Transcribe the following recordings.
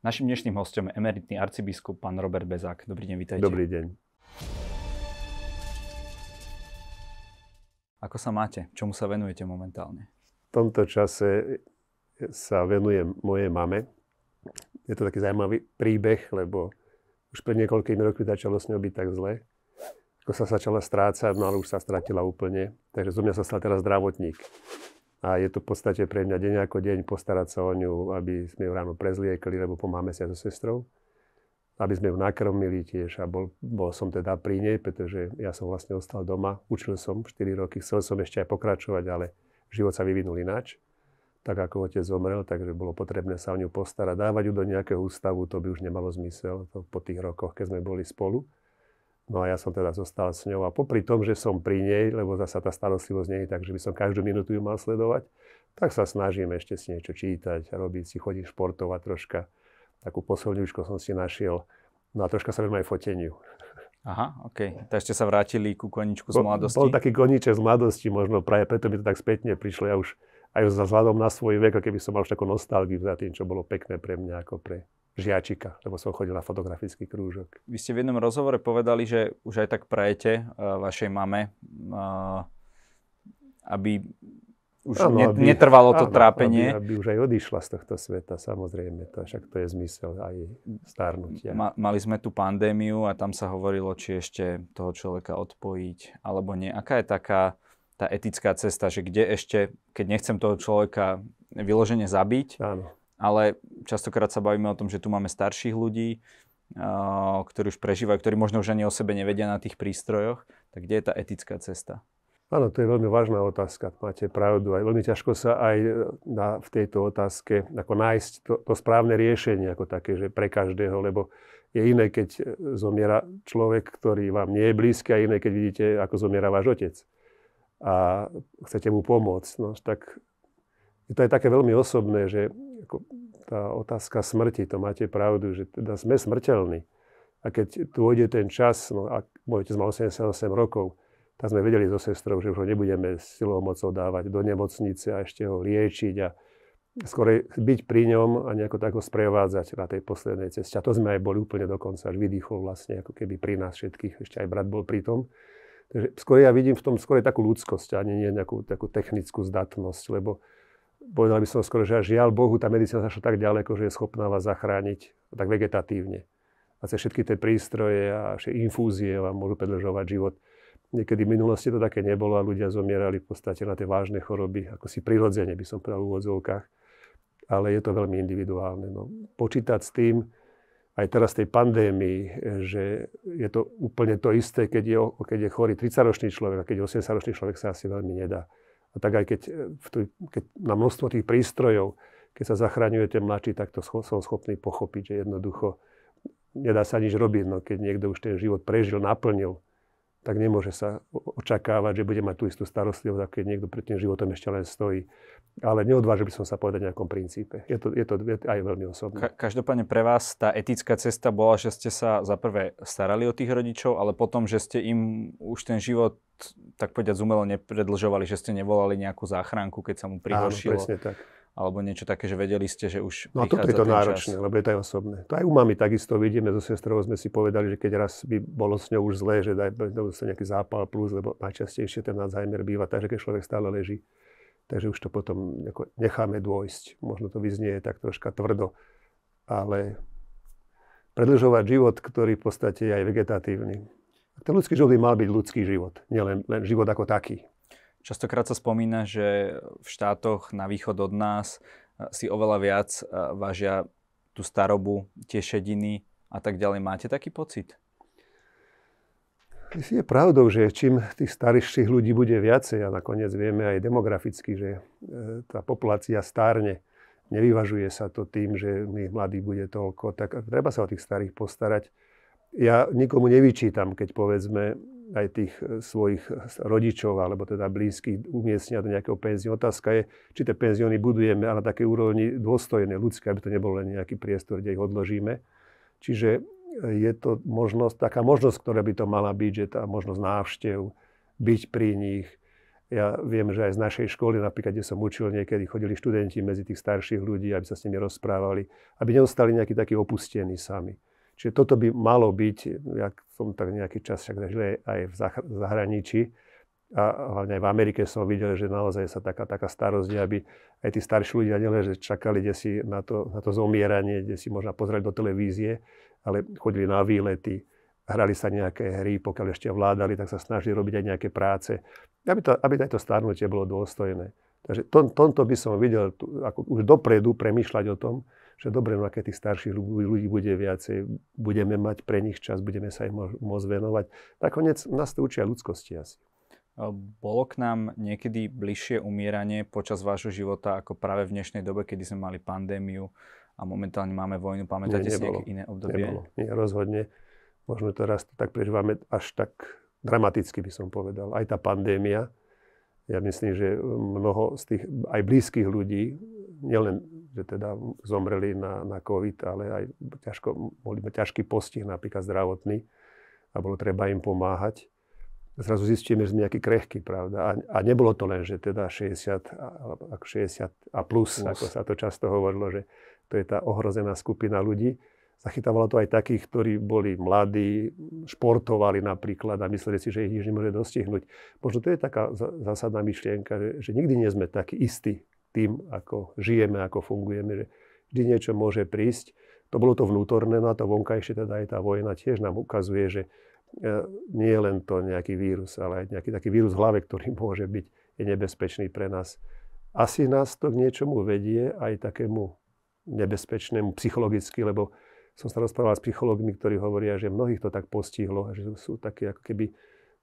Našim dnešným hostom je emeritný arcibiskup pán Robert Bezák. Dobrý deň, vítajte. Dobrý deň. Ako sa máte? Čomu sa venujete momentálne? V tomto čase sa venujem mojej mame. Je to taký zaujímavý príbeh, lebo už pred niekoľkými rokmi začalo s ňou byť tak zle. Ako sa začala strácať, no ale už sa stratila úplne. Takže zo mňa sa stal teraz zdravotník a je to v podstate pre mňa deň ako deň postarať sa o ňu, aby sme ju ráno prezliekli, lebo pomáme sa so sestrou, aby sme ju nakrmili tiež a bol, bol som teda pri nej, pretože ja som vlastne ostal doma, učil som 4 roky, chcel som ešte aj pokračovať, ale život sa vyvinul ináč. Tak ako otec zomrel, takže bolo potrebné sa o ňu postarať. Dávať ju do nejakého ústavu, to by už nemalo zmysel to po tých rokoch, keď sme boli spolu. No a ja som teda zostal s ňou a popri tom, že som pri nej, lebo zasa tá starostlivosť nie je tak, že by som každú minútu ju mal sledovať, tak sa snažím ešte si niečo čítať, robiť si, chodiť športovať troška. Takú posilňučku som si našiel. No a troška sa venujem aj foteniu. Aha, OK. Tak ešte sa vrátili ku koničku z mladosti. Bol, bol taký koniček z mladosti možno, práve preto mi to tak spätne prišlo. Ja už aj za vzhľadom na svoj vek, keby som mal už takú nostalgiu za tým, čo bolo pekné pre mňa ako pre žiačika, lebo som chodil na fotografický krúžok. Vy ste v jednom rozhovore povedali, že už aj tak prajete uh, vašej mame, uh, aby už ano, ne, aby, netrvalo to áno, trápenie. Aby, aby už aj odišla z tohto sveta, samozrejme, to, však to je zmysel aj starnutia. Ma, mali sme tu pandémiu a tam sa hovorilo, či ešte toho človeka odpojiť alebo nie. Aká je taká tá etická cesta, že kde ešte, keď nechcem toho človeka vyložene zabiť, ano ale častokrát sa bavíme o tom, že tu máme starších ľudí, ktorí už prežívajú, ktorí možno už ani o sebe nevedia na tých prístrojoch, tak kde je tá etická cesta? Áno, to je veľmi vážna otázka, máte pravdu. Aj veľmi ťažko sa aj na, e, v tejto otázke ako nájsť to, to správne riešenie ako také, že pre každého, lebo je iné, keď e, zomiera človek, ktorý vám nie je blízky a iné, keď vidíte, ako zomiera váš otec a chcete mu pomôcť. No, tak to je také veľmi osobné, že ako tá otázka smrti, to máte pravdu, že teda sme smrteľní. A keď tu ide ten čas, no a môj otec mal 88 rokov, tak sme vedeli so sestrou, že už ho nebudeme silou mocou dávať do nemocnice a ešte ho liečiť a skôr byť pri ňom a nejako tak ho sprevádzať na tej poslednej ceste. A to sme aj boli úplne dokonca, až vydýchol vlastne ako keby pri nás všetkých, ešte aj brat bol pri tom. Takže skôr ja vidím v tom skôr takú ľudskosť ani nie nejakú takú technickú zdatnosť, lebo povedal by som skoro, že až žiaľ Bohu, tá medicína zašla tak ďaleko, že je schopná vás zachrániť tak vegetatívne. A cez všetky tie prístroje a infúzie vám môžu predlžovať život. Niekedy v minulosti to také nebolo a ľudia zomierali v podstate na tie vážne choroby, ako si prirodzene by som povedal v úvodzovkách. Ale je to veľmi individuálne. No, počítať s tým, aj teraz tej pandémii, že je to úplne to isté, keď je, keď je chorý 30-ročný človek a keď 80-ročný človek sa asi veľmi nedá. A tak aj keď, e, keď na množstvo tých prístrojov, keď sa zachraňujete mladší, tak to som schopný pochopiť, že jednoducho nedá sa nič robiť. No, keď niekto už ten život prežil, naplnil, tak nemôže sa očakávať, že bude mať tú istú starostlivosť, ako keď niekto pred tým životom ešte len stojí. Ale neodvážil by som sa povedať nejakom princípe. Je to, je to aj veľmi osobné. Ka- každopádne pre vás tá etická cesta bola, že ste sa za prvé starali o tých rodičov, ale potom, že ste im už ten život, tak povedať, umelo nepredlžovali, že ste nevolali nejakú záchranku, keď sa mu prihoršilo. Áno, presne tak alebo niečo také, že vedeli ste, že už No a je to náročné, čas. lebo je to aj osobné. To aj u mami takisto vidíme, so sestrou sme si povedali, že keď raz by bolo s ňou už zlé, že daj, sa nejaký zápal plus, lebo najčastejšie ten Alzheimer býva takže keď človek stále leží. Takže už to potom necháme dôjsť. Možno to vyznie tak troška tvrdo, ale predlžovať život, ktorý v podstate je aj vegetatívny. Ten ľudský život by mal byť ľudský život, nielen len život ako taký. Častokrát sa spomína, že v štátoch na východ od nás eh, si oveľa viac eh, vážia tú starobu, tie šediny a tak ďalej. Máte taký pocit? Je pravdou, že čím tých starších ľudí bude viacej a nakoniec vieme aj demograficky, že eh, tá populácia stárne. Nevyvažuje sa to tým, že my mladí bude toľko, tak treba sa o tých starých postarať. Ja nikomu nevyčítam, keď povedzme aj tých e, svojich e, rodičov alebo teda blízkych umiestnia do nejakého penziónu. Otázka je, či tie penzióny budujeme ale na takej úrovni dôstojné, ľudské, aby to nebolo len nejaký priestor, kde ich odložíme. Čiže e, je to možnosť, taká možnosť, ktorá by to mala byť, že tá možnosť návštev, byť pri nich. Ja viem, že aj z našej školy, napríklad, kde som učil, niekedy chodili študenti medzi tých starších ľudí, aby sa s nimi rozprávali, aby neostali nejakí takí opustení sami. Čiže toto by malo byť, ja som tak nejaký čas však zažil aj v zahraničí, a hlavne aj v Amerike som videl, že naozaj sa taká, taká starosť, aby aj tí starší ľudia nielen, že čakali kde si na to, na to zomieranie, kde si možno pozrieť do televízie, ale chodili na výlety, hrali sa nejaké hry, pokiaľ ešte vládali, tak sa snažili robiť aj nejaké práce, aby, to, aby aj to starnutie bolo dôstojné. Takže to, tomto by som videl, ako už dopredu premýšľať o tom, že dobre, no a keď tých starších ľudí bude viacej, budeme mať pre nich čas, budeme sa im môcť venovať. Nakoniec nás to učia ľudskosti asi. Bolo k nám niekedy bližšie umieranie počas vášho života ako práve v dnešnej dobe, kedy sme mali pandémiu a momentálne máme vojnu? Pamätáte Nie, si nejaké iné obdobie? Nebolo. Nie, rozhodne. Možno teraz to tak prežívame až tak dramaticky, by som povedal. Aj tá pandémia. Ja myslím, že mnoho z tých aj blízkych ľudí, nielen že teda zomreli na, na COVID, ale aj ťažko, boli ťažký postih, napríklad zdravotný, a bolo treba im pomáhať. Zrazu zistíme, že sme nejaký krehký, pravda. A, a nebolo to len, že teda 60 a, 60 a plus, plus, ako sa to často hovorilo, že to je tá ohrozená skupina ľudí. Zachytávalo to aj takých, ktorí boli mladí, športovali napríklad a mysleli si, že ich nič nemôže dostihnúť. Možno to je taká zásadná myšlienka, že, že nikdy nie sme takí istí, tým, ako žijeme, ako fungujeme, že vždy niečo môže prísť. To bolo to vnútorné, no a to vonkajšie, teda aj tá vojna tiež nám ukazuje, že e, nie je len to nejaký vírus, ale aj nejaký taký vírus v hlave, ktorý môže byť je nebezpečný pre nás. Asi nás to k niečomu vedie, aj takému nebezpečnému psychologicky, lebo som sa rozprával s psychologmi, ktorí hovoria, že mnohých to tak postihlo, že sú také ako keby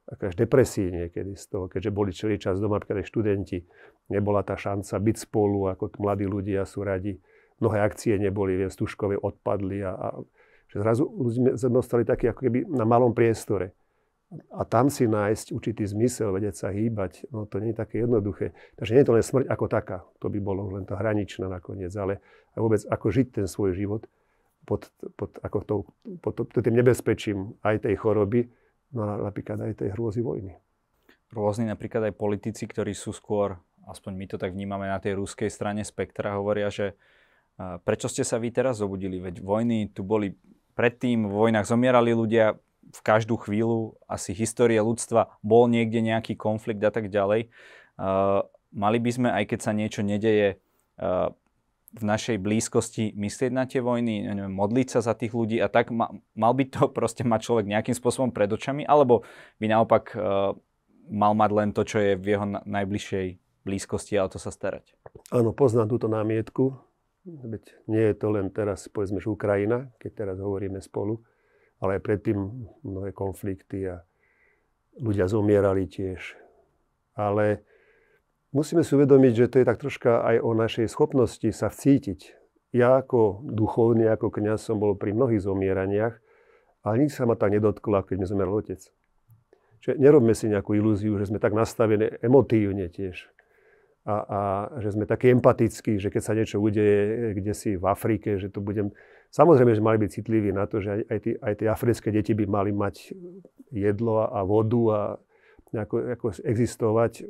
aká až depresie niekedy z toho, keďže boli celý čas doma, napríklad aj študenti, nebola tá šanca byť spolu, ako mladí ľudia sú radi. Mnohé akcie neboli, viem, stužkové odpadli a, a že zrazu sme ostali takí ako keby na malom priestore. A tam si nájsť určitý zmysel, vedieť sa hýbať, no to nie je také jednoduché. Takže nie je to len smrť ako taká, to by bolo len tá hraničná nakoniec, ale aj vôbec ako žiť ten svoj život pod, pod, ako to, pod, to, pod tým nebezpečím aj tej choroby, na, no napríklad aj tej hrôzy vojny. Rôzni napríklad aj politici, ktorí sú skôr, aspoň my to tak vnímame na tej ruskej strane spektra, hovoria, že prečo ste sa vy teraz zobudili? Veď vojny tu boli predtým, v vojnách zomierali ľudia, v každú chvíľu asi histórie ľudstva bol niekde nejaký konflikt a tak ďalej. Uh, mali by sme, aj keď sa niečo nedeje, uh, v našej blízkosti myslieť na tie vojny, neviem, modliť sa za tých ľudí a tak ma, mal by to proste mať človek nejakým spôsobom pred očami, alebo by naopak e, mal mať len to, čo je v jeho na, najbližšej blízkosti a o to sa starať. Áno, poznám túto námietku, veď nie je to len teraz, povedzme, že Ukrajina, keď teraz hovoríme spolu, ale aj predtým mnohé konflikty a ľudia zomierali tiež. Ale musíme si uvedomiť, že to je tak troška aj o našej schopnosti sa vcítiť. Ja ako duchovný, ako kniaz som bol pri mnohých zomieraniach, ale nič sa ma tak nedotklo, ako keď mi zomeral otec. Čiže nerobme si nejakú ilúziu, že sme tak nastavené emotívne tiež. A, a že sme takí empatickí, že keď sa niečo udeje kde si v Afrike, že to budem... Samozrejme, že mali byť citliví na to, že aj, tí, aj tie africké deti by mali mať jedlo a, a vodu a nejako, nejako existovať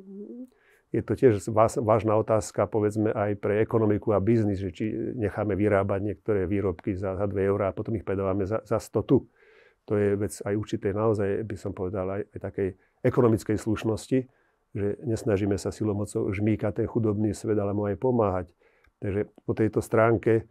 je to tiež vážna otázka, povedzme, aj pre ekonomiku a biznis, že či necháme vyrábať niektoré výrobky za, za 2 eurá a potom ich predávame za, za 100 tu. To je vec aj určitej naozaj, by som povedal, aj, aj takej ekonomickej slušnosti, že nesnažíme sa silomocou žmýkať ten chudobný svet, ale mu aj pomáhať. Takže po tejto stránke,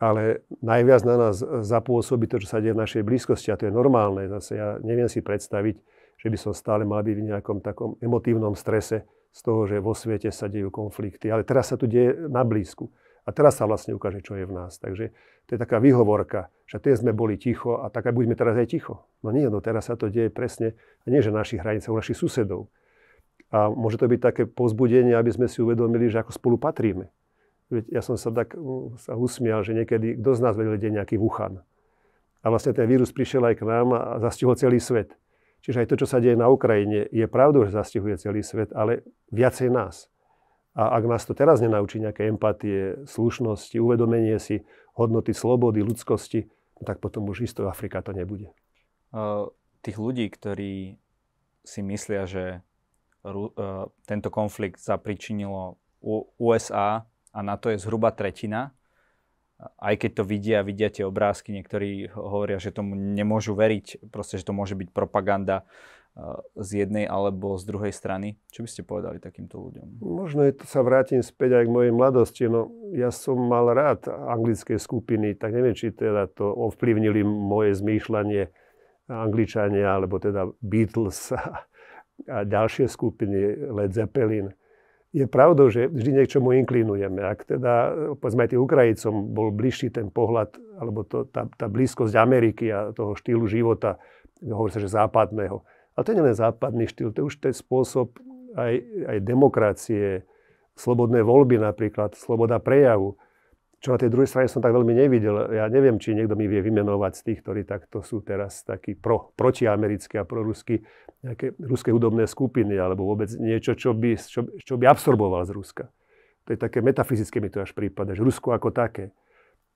ale najviac na nás zapôsobí to, čo sa deje v našej blízkosti a to je normálne. Zase ja neviem si predstaviť, že by som stále mal byť v nejakom takom emotívnom strese, z toho, že vo svete sa dejú konflikty, ale teraz sa tu deje na blízku. A teraz sa vlastne ukáže, čo je v nás. Takže to je taká výhovorka, že tie sme boli ticho a tak aj buďme teraz aj ticho. No nie, no teraz sa to deje presne, a nie že na našich hranicách, u našich susedov. A môže to byť také pozbudenie, aby sme si uvedomili, že ako spolu patríme. Veď ja som sa tak mm, sa usmial, že niekedy, kto z nás vedel, kde nejaký Wuhan. A vlastne ten vírus prišiel aj k nám a zastihol celý svet. Čiže aj to, čo sa deje na Ukrajine, je pravdou, že zastihuje celý svet, ale viacej nás. A ak nás to teraz nenaučí nejaké empatie, slušnosti, uvedomenie si hodnoty slobody, ľudskosti, no tak potom už isto Afrika to nebude. Tých ľudí, ktorí si myslia, že tento konflikt zapričinilo USA a na to je zhruba tretina, aj keď to vidia, vidia tie obrázky, niektorí hovoria, že tomu nemôžu veriť, proste, že to môže byť propaganda e, z jednej alebo z druhej strany. Čo by ste povedali takýmto ľuďom? Možno je to, sa vrátim späť aj k mojej mladosti. No, ja som mal rád anglické skupiny, tak neviem, či teda to ovplyvnili moje zmýšľanie Angličania, alebo teda Beatles a, a ďalšie skupiny, Led Zeppelin je pravdou, že vždy niečomu inklinujeme. Ak teda, povedzme aj tým Ukrajincom, bol bližší ten pohľad, alebo to, tá, tá blízkosť Ameriky a toho štýlu života, hovorí sa, že západného. Ale to nie je len západný štýl, to je už ten spôsob aj, aj demokracie, slobodné voľby napríklad, sloboda prejavu čo na tej druhej strane som tak veľmi nevidel. Ja neviem, či niekto mi vie vymenovať z tých, ktorí takto sú teraz takí pro, protiamerickí a prorusky, nejaké ruské hudobné skupiny alebo vôbec niečo, čo by, čo, čo by absorboval z Ruska. To je také metafyzické mi to až prípada, že Rusko ako také.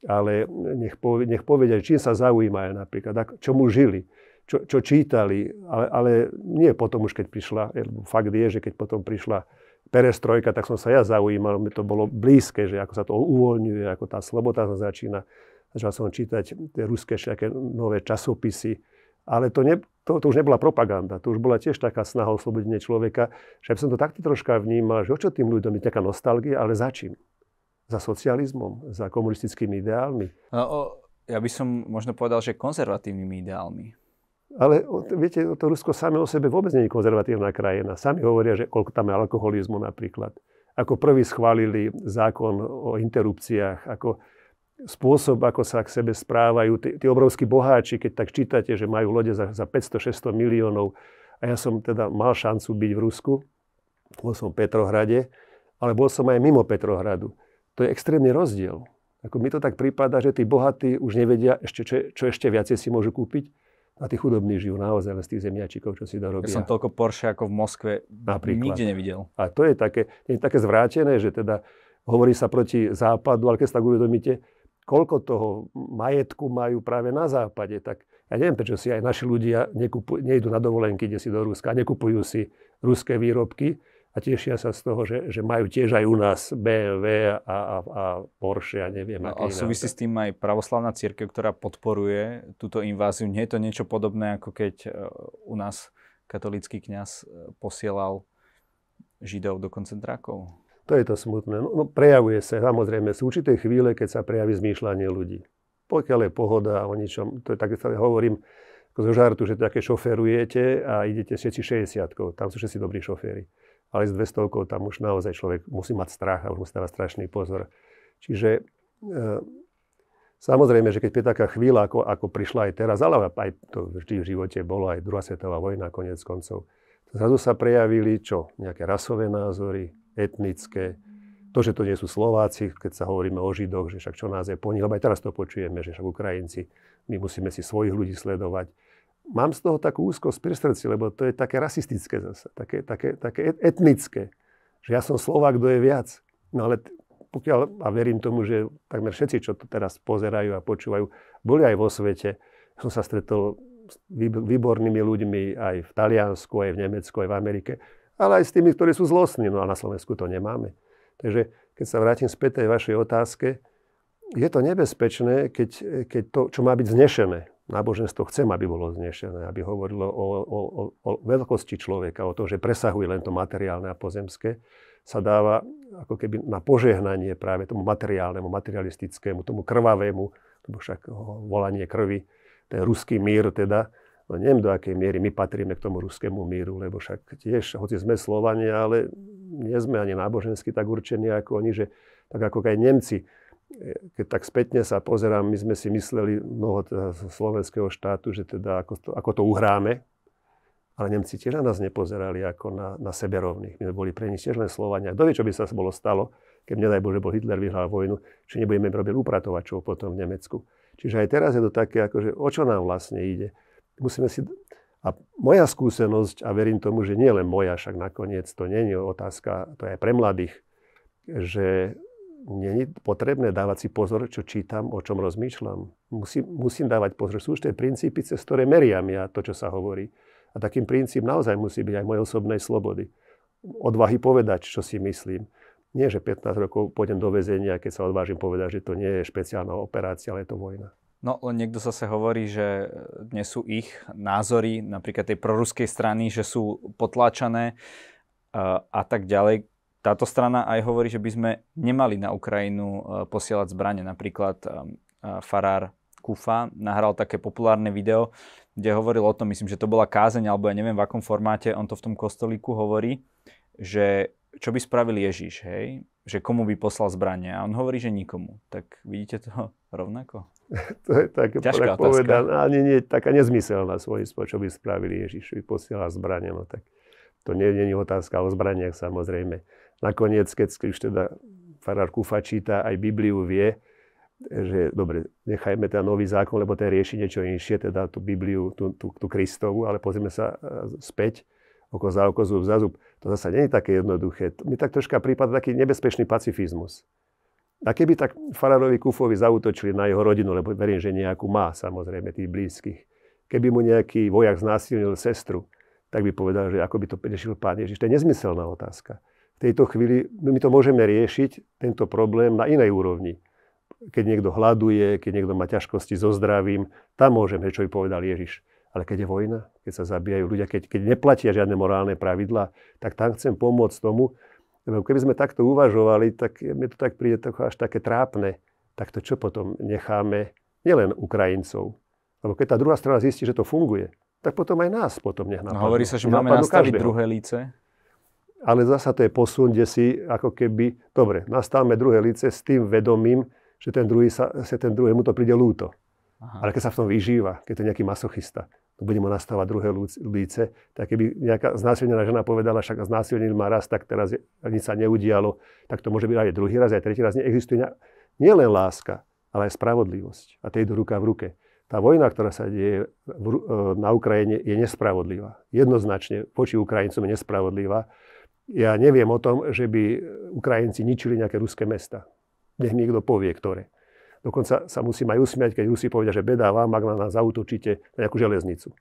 Ale nech, povie, nech povedia, čím sa zaujímajú napríklad, čo mu žili, čo, čo čítali, ale, ale nie potom už, keď prišla, fakt je, že keď potom prišla perestrojka, tak som sa ja zaujímal, mi to bolo blízke, že ako sa to uvoľňuje, ako tá sloboda sa začína. Začal som čítať tie ruské všaké nové časopisy, ale to, ne, to, to už nebola propaganda, to už bola tiež taká snaha o slobodenie človeka, že som to takto troška vnímal, že o čo tým ľuďom je taká nostalgia, ale za čím? Za socializmom, za komunistickými ideálmi? No, o, ja by som možno povedal, že konzervatívnymi ideálmi. Ale viete, to Rusko samé o sebe vôbec nie je konzervatívna krajina. Sami hovoria, že koľko tam je alkoholizmu napríklad. Ako prvý schválili zákon o interrupciách, ako spôsob, ako sa k sebe správajú. Tí, tí obrovskí boháči, keď tak čítate, že majú lode za, za 500-600 miliónov. A ja som teda mal šancu byť v Rusku. Bol som v Petrohrade, ale bol som aj mimo Petrohradu. To je extrémny rozdiel. Ako mi to tak prípada, že tí bohatí už nevedia, ešte, čo, čo ešte viacej si môžu kúpiť a tí chudobní žijú naozaj len z tých zemiačikov, čo si dorobia. Ja som toľko Porsche ako v Moskve Napríklad. nikde nevidel. A to je také, je také zvrátené, že teda hovorí sa proti západu, ale keď sa tak uvedomíte, koľko toho majetku majú práve na západe, tak ja neviem, prečo si aj naši ľudia nejdú nejdu na dovolenky, kde si do Ruska, nekupujú si ruské výrobky, a tešia sa z toho, že, že majú tiež aj u nás BMW e a, a, a Porsche a neviem. No, a súvisí s tým aj pravoslavná církev, ktorá podporuje túto inváziu. Nie je to niečo podobné, ako keď e, u nás katolícky kňaz e, posielal židov do koncentrákov? To je to smutné. No, no prejavuje sa samozrejme z určitej chvíle, keď sa prejaví zmýšľanie ľudí. Pokiaľ je pohoda o ničom, to je tak, hovorím zo žartu, že také šoferujete a idete všetci 60 tam sú všetci dobrí šoféry ale s 200 tam už naozaj človek musí mať strach a už musí dávať strašný pozor. Čiže e, Samozrejme, že keď je taká chvíľa, ako, ako prišla aj teraz, ale aj to vždy v živote bolo, aj druhá svetová vojna konec koncov, zrazu sa prejavili čo? Nejaké rasové názory, etnické, to, že to nie sú Slováci, keď sa hovoríme o Židoch, že však čo nás je po nich, lebo aj teraz to počujeme, že však Ukrajinci, my musíme si svojich ľudí sledovať mám z toho takú úzkosť pri srdci, lebo to je také rasistické zase, také, také, také etnické, že ja som Slovák, kto je viac. No ale pokiaľ, a verím tomu, že takmer všetci, čo to teraz pozerajú a počúvajú, boli aj vo svete. Som sa stretol s výbornými ľuďmi aj v Taliansku, aj v Nemecku, aj v Amerike, ale aj s tými, ktorí sú zlostní. No a na Slovensku to nemáme. Takže keď sa vrátim späť tej vašej otázke, je to nebezpečné, keď, keď to, čo má byť znešené, náboženstvo chcem, aby bolo znešené, aby hovorilo o, o, o veľkosti človeka, o to, že presahuje len to materiálne a pozemské, sa dáva ako keby na požehnanie práve tomu materiálnemu, materialistickému, tomu krvavému, lebo však volanie krvi, ten ruský mír teda, no neviem do akej miery my patríme k tomu ruskému míru, lebo však tiež, hoci sme Slovania, ale nie sme ani nábožensky tak určení ako oni, že tak ako aj Nemci, keď tak spätne sa pozerám, my sme si mysleli mnoho teda slovenského štátu, že teda ako to, ako to uhráme, ale Nemci tiež na nás nepozerali ako na, na seberovných. My boli pre nich tiež len Slovania. Kto vie, čo by sa bolo stalo, keď nedaj Bože, bol Hitler vyhral vojnu, či nebudeme robiť upratovačov potom v Nemecku. Čiže aj teraz je to také, akože o čo nám vlastne ide. Musíme si... A moja skúsenosť, a verím tomu, že nie len moja, však nakoniec to nie je otázka, to je aj pre mladých, že není potrebné dávať si pozor, čo čítam, o čom rozmýšľam. Musím, musím dávať pozor. Sú tie princípy, cez ktoré meriam ja to, čo sa hovorí. A takým princíp naozaj musí byť aj mojej osobnej slobody. Odvahy povedať, čo si myslím. Nie, že 15 rokov pôjdem do väzenia, keď sa odvážim povedať, že to nie je špeciálna operácia, ale je to vojna. No, len niekto zase hovorí, že dnes sú ich názory, napríklad tej proruskej strany, že sú potláčané a tak ďalej. Táto strana aj hovorí, že by sme nemali na Ukrajinu e, posielať zbranie. Napríklad e, e, farár Kufa nahral také populárne video, kde hovoril o tom, myslím, že to bola kázeň, alebo ja neviem v akom formáte, on to v tom kostolíku hovorí, že čo by spravil Ježiš, hej? Že komu by poslal zbranie? A on hovorí, že nikomu. Tak vidíte to rovnako? to je také Ťažká povedané, ani nie, taká nezmyselná svojím čo by spravili Ježiš, by posielal zbranie, no tak to nie je otázka o zbraniach samozrejme. Nakoniec, keď už teda farár Kufa číta aj Bibliu, vie, že dobre, nechajme teda nový zákon, lebo ten rieši niečo inšie, teda tú Bibliu, tú, tú, tú Kristovu, ale pozrieme sa e, späť, oko za oko, zub za zub. To zase nie je také jednoduché. To mi tak troška prípada taký nebezpečný pacifizmus. A keby tak farárovi Kufovi zautočili na jeho rodinu, lebo verím, že nejakú má samozrejme tých blízkych, keby mu nejaký vojak znásilnil sestru, tak by povedal, že ako by to prešiel pán Ježiš. To je nezmyselná otázka v tejto chvíli my to môžeme riešiť, tento problém, na inej úrovni. Keď niekto hľaduje, keď niekto má ťažkosti so zdravím, tam môžeme, čo by povedal Ježiš. Ale keď je vojna, keď sa zabíjajú ľudia, keď, keď neplatia žiadne morálne pravidlá, tak tam chcem pomôcť tomu. Keby sme takto uvažovali, tak mi to tak príde až také trápne. Tak to čo potom necháme nielen Ukrajincov? Lebo keď tá druhá strana zistí, že to funguje, tak potom aj nás potom nech napadnú. No, hovorí sa, že máme nastaviť každého. druhé líce ale zasa to je posun, kde si ako keby, dobre, nastávame druhé lice s tým vedomím, že ten, druhý sa, sa ten druhému to príde lúto. Aha. Ale keď sa v tom vyžíva, keď to je nejaký masochista, to bude mu nastávať druhé líce, tak keby nejaká znásilnená žena povedala, však znásilnený má raz, tak teraz je, nič sa neudialo, tak to môže byť aj druhý raz, aj tretí raz. Neexistuje nielen láska, ale aj spravodlivosť. A tie idú ruka v ruke. Tá vojna, ktorá sa deje e, na Ukrajine, je nespravodlivá. Jednoznačne voči Ukrajincom je nespravodlivá. Ja neviem o tom, že by Ukrajinci ničili nejaké ruské mesta. Nech mi niekto povie, ktoré. Dokonca sa musím aj usmiať, keď Rusi povedia, že bedá vám, ak na nás zautočíte na nejakú železnicu.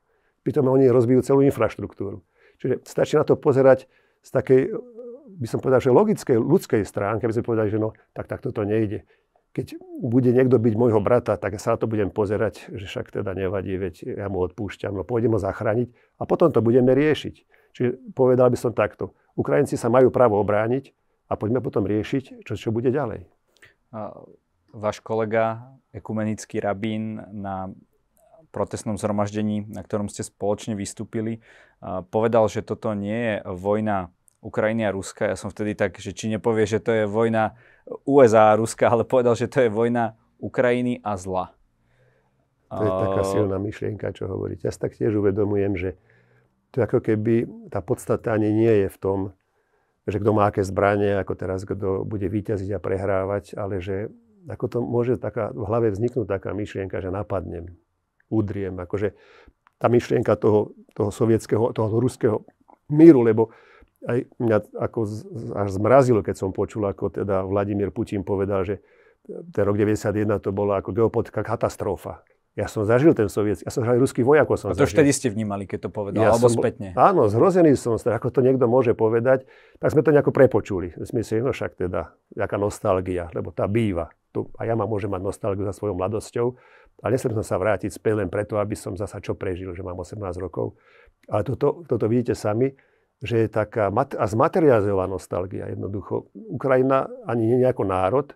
Pritom oni rozbijú celú infraštruktúru. Čiže stačí na to pozerať z takej, by som povedal, že logickej, ľudskej stránky, aby sme povedali, že no, tak takto to nejde. Keď bude niekto byť môjho brata, tak sa na to budem pozerať, že však teda nevadí, veď ja mu odpúšťam, no pôjdem ho zachrániť a potom to budeme riešiť. Čiže povedal by som takto Ukrajinci sa majú právo obrániť a poďme potom riešiť, čo, čo bude ďalej. Váš kolega, ekumenický rabín na protestnom zhromaždení, na ktorom ste spoločne vystúpili, povedal, že toto nie je vojna Ukrajiny a Ruska. Ja som vtedy tak, že či nepovie, že to je vojna USA a Ruska, ale povedal, že to je vojna Ukrajiny a zla. To je taká silná myšlienka, čo hovoríte. Ja si tiež uvedomujem, že to je ako keby tá podstata ani nie je v tom, že kto má aké zbranie, ako teraz kto bude vyťaziť a prehrávať, ale že ako to môže taká, v hlave vzniknúť taká myšlienka, že napadnem, udriem, akože tá myšlienka toho, toho sovietského, toho ruského míru, lebo aj mňa ako z, až zmrazilo, keď som počul, ako teda Vladimír Putin povedal, že ten rok 91 to bola ako geopolitická katastrofa. Ja som zažil ten Soviet. ja som zažil ruský vojak, som A to vtedy ste vnímali, keď to povedal, ja alebo som, spätne. Áno, zhrozený som, ako to niekto môže povedať, tak sme to nejako prepočuli. Sme si, no však teda, jaká nostalgia, lebo tá býva. Tu, a ja ma môžem mať nostalgiu za svojou mladosťou, ale nechcel som sa vrátiť späť len preto, aby som zasa čo prežil, že mám 18 rokov. Ale toto, toto vidíte sami, že je taká mat- a zmaterializovaná nostalgia. Jednoducho, Ukrajina ani nie je nejako národ,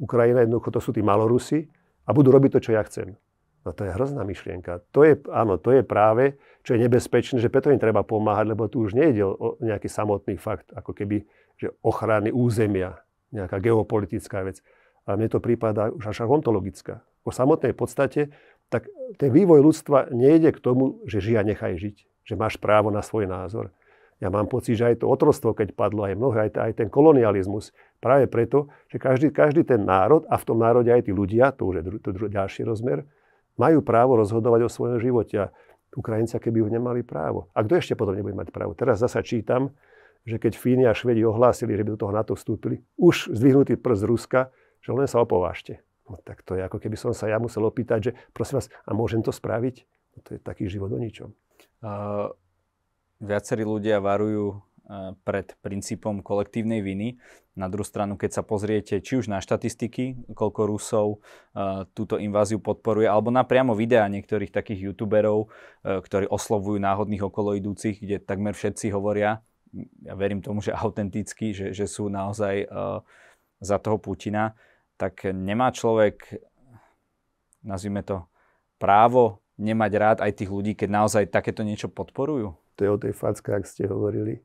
Ukrajina jednoducho to sú tí Malorusi a budú robiť to, čo ja chcem. No to je hrozná myšlienka. To je, áno, to je práve, čo je nebezpečné, že preto im treba pomáhať, lebo tu už nejde o nejaký samotný fakt, ako keby že ochrany územia, nejaká geopolitická vec. A mne to prípada už až ontologická. Po samotnej podstate, tak ten vývoj ľudstva nejde k tomu, že žia nechaj žiť, že máš právo na svoj názor. Ja mám pocit, že aj to otrostvo, keď padlo, aj mnohé, aj, aj ten kolonializmus, práve preto, že každý, každý ten národ, a v tom národe aj tí ľudia, to už je dru, to dru, ďalší rozmer, majú právo rozhodovať o svojom živote a Ukrajinci, keby už nemali právo. A kto ešte potom nebude mať právo? Teraz zasa čítam, že keď Fíni a Švedi ohlásili, že by do toho NATO vstúpili, už zdvihnutý prst Ruska, že len sa opovážte. No tak to je ako keby som sa ja musel opýtať, že prosím vás, a môžem to spraviť? No, to je taký život o ničom. Uh, viacerí ľudia varujú pred princípom kolektívnej viny. Na druhú stranu, keď sa pozriete či už na štatistiky, koľko Rusov túto inváziu podporuje, alebo na priamo videá niektorých takých youtuberov, ktorí oslovujú náhodných okoloidúcich, kde takmer všetci hovoria, ja verím tomu, že autenticky, že, že sú naozaj za toho Putina, tak nemá človek, nazvime to, právo nemať rád aj tých ľudí, keď naozaj takéto niečo podporujú? To je o tej facke, ak ste hovorili.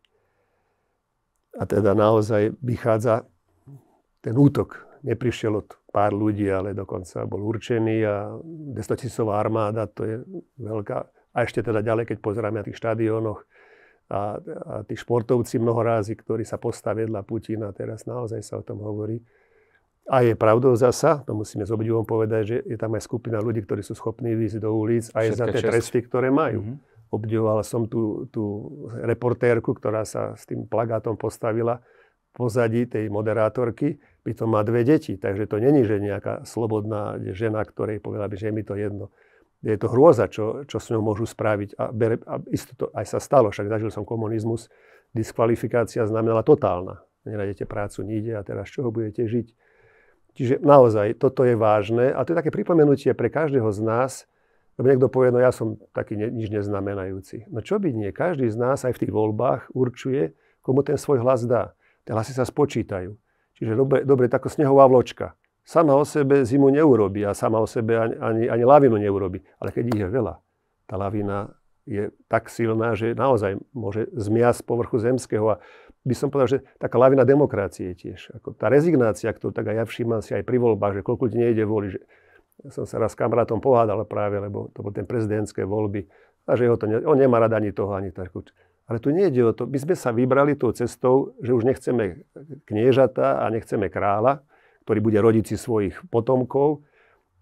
A teda naozaj vychádza ten útok. Neprišiel od pár ľudí, ale dokonca bol určený a 10 tisícová armáda, to je veľká. A ešte teda ďalej, keď pozeráme na tých štadiónoch a, a tí športovci mnohorázy, ktorí sa postavia vedľa Putina, teraz naozaj sa o tom hovorí. A je pravdou zasa, to musíme s obdivom povedať, že je tam aj skupina ľudí, ktorí sú schopní výjsť do ulic aj Všetké za tie čest. tresty, ktoré majú. Mm-hmm. Obdivoval som tú, tú reportérku, ktorá sa s tým plagátom postavila pozadí tej moderátorky, by to má dve deti. Takže to není, že nejaká slobodná žena, ktorej povedala by, že je mi to jedno. Je to hrôza, čo, čo s ňou môžu spraviť. A, bere, a isto to aj sa stalo, však zažil som komunizmus. Diskvalifikácia znamenala totálna. Nenájdete prácu nikde a teraz čoho budete žiť? Čiže naozaj, toto je vážne a to je také pripomenutie pre každého z nás, lebo niekto povie, no ja som taký ne, nič neznamenajúci. No čo by nie? Každý z nás aj v tých voľbách určuje, komu ten svoj hlas dá. Tie hlasy sa spočítajú. Čiže dobre, dobre tako snehová vločka. Sama o sebe zimu neurobi a sama o sebe ani, ani, ani lavinu neurobi. Ale keď ich je veľa, tá lavina je tak silná, že naozaj môže zmiasť povrchu zemského. A by som povedal, že taká lavina demokracie tiež. Ako tá rezignácia, ktorú tak aj ja všímam si aj pri voľbách, že koľko ľudí nejde voliť, že ja som sa raz s kamarátom pohádal práve, lebo to bol ten prezidentské voľby. A že ho to ne, on nemá rada ani toho, ani takú. Ale tu nie ide o to. My sme sa vybrali tou cestou, že už nechceme kniežata a nechceme kráľa, ktorý bude rodiť si svojich potomkov,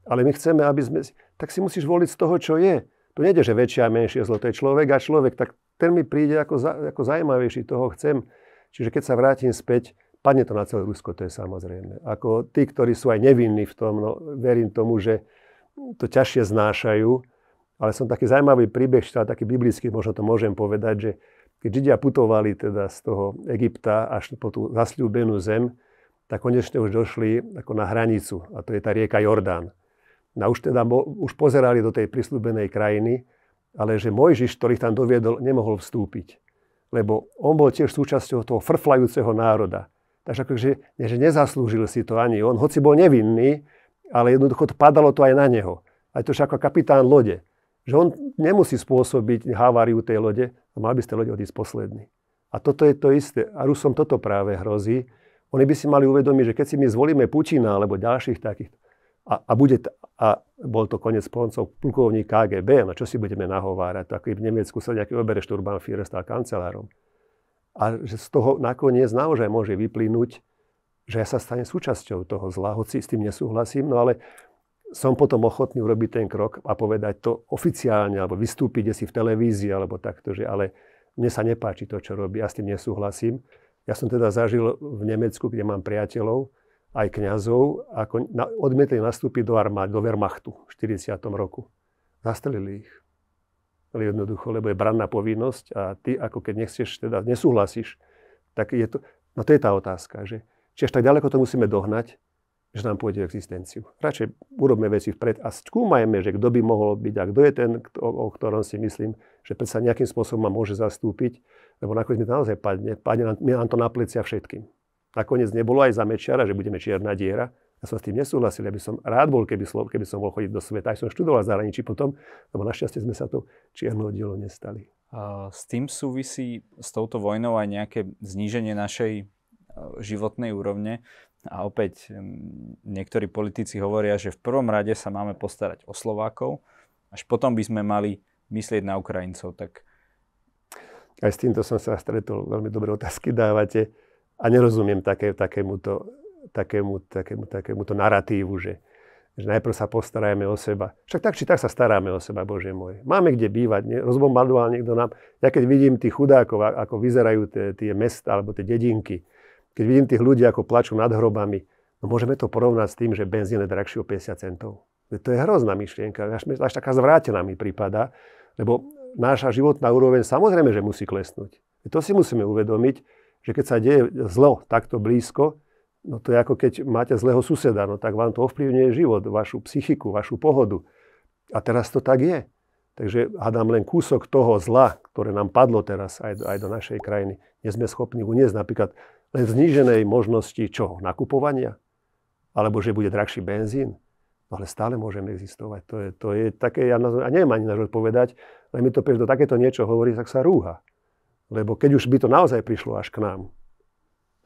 ale my chceme, aby sme... Tak si musíš voliť z toho, čo je. Tu nejde, že väčšie a menšie zlo. To je človek a človek. Tak ten mi príde ako, za, ako zaujímavejší, toho chcem. Čiže keď sa vrátim späť, Padne to na celé Rusko, to je samozrejme. Ako tí, ktorí sú aj nevinní v tom, no, verím tomu, že to ťažšie znášajú. Ale som taký zaujímavý príbeh čítal, teda taký biblický, možno to môžem povedať, že keď Židia putovali teda z toho Egypta až po tú zasľúbenú zem, tak konečne už došli ako na hranicu, a to je tá rieka Jordán. A už teda už pozerali do tej prislúbenej krajiny, ale že Mojžiš, ktorý tam doviedol, nemohol vstúpiť, lebo on bol tiež súčasťou toho frflajúceho národa. Takže akože, že nezaslúžil si to ani on, hoci bol nevinný, ale jednoducho to padalo to aj na neho. Aj to ako kapitán lode. Že on nemusí spôsobiť haváriu tej lode a mal by z tej lode odísť posledný. A toto je to isté. A Rusom toto práve hrozí. Oni by si mali uvedomiť, že keď si my zvolíme Pučina alebo ďalších takých, a, a, bude, a bol to konec koncov plukovník KGB, na no čo si budeme nahovárať, tak v Nemecku sa nejaký Oberšturmbannführer stal kancelárom a že z toho nakoniec naozaj môže vyplynúť, že ja sa stane súčasťou toho zla, hoci s tým nesúhlasím, no ale som potom ochotný urobiť ten krok a povedať to oficiálne, alebo vystúpiť si v televízii, alebo takto, že ale mne sa nepáči to, čo robí, ja s tým nesúhlasím. Ja som teda zažil v Nemecku, kde mám priateľov, aj kňazov, ako na, odmietli nastúpiť do armády, do Wehrmachtu v 40. roku. Zastrelili ich ale jednoducho, lebo je branná povinnosť a ty ako keď nechceš, teda nesúhlasíš, tak je to, no to je tá otázka, že či až tak ďaleko to musíme dohnať, že nám pôjde existenciu. Radšej urobme veci vpred a skúmajme, že kto by mohol byť a kto je ten, o, o ktorom si myslím, že predsa nejakým spôsobom ma môže zastúpiť, lebo nakoniec mi to naozaj padne. Padne nám, nám to na plecia všetkým. Nakoniec nebolo aj za mečiara, že budeme čierna diera, ja som s tým nesúhlasil, ja by som rád bol, keby, slo, keby som bol chodiť do sveta. Aj som študoval zahraničí potom, lebo našťastie sme sa to čiernou dielo nestali. S tým súvisí s touto vojnou aj nejaké zníženie našej e, životnej úrovne. A opäť niektorí politici hovoria, že v prvom rade sa máme postarať o Slovákov, až potom by sme mali myslieť na Ukrajincov. Tak... Aj s týmto som sa stretol. Veľmi dobré otázky dávate. A nerozumiem také, takémuto takému, takému, takémuto naratívu, že, že najprv sa postarajme o seba. Však tak či tak sa staráme o seba, Bože môj. Máme kde bývať, ne? rozbombardoval niekto nám. Ja keď vidím tých chudákov, ako vyzerajú tie, tie mesta alebo tie dedinky, keď vidím tých ľudí, ako plačú nad hrobami, no môžeme to porovnať s tým, že benzín je drahší o 50 centov. To je hrozná myšlienka, až, až taká zvrátená mi prípada, lebo náša životná úroveň samozrejme, že musí klesnúť. To si musíme uvedomiť, že keď sa deje zlo takto blízko, No to je ako keď máte zlého suseda, no tak vám to ovplyvňuje život, vašu psychiku, vašu pohodu. A teraz to tak je. Takže hádam len kúsok toho zla, ktoré nám padlo teraz aj do, aj do našej krajiny, nie sme schopní uniesť napríklad len v zníženej možnosti čo? Nakupovania? Alebo že bude drahší benzín? No ale stále môžeme existovať. To je, to je také, ja, nazvem, ja neviem ani na odpovedať, len mi to prišlo takéto niečo hovorí, tak sa rúha. Lebo keď už by to naozaj prišlo až k nám,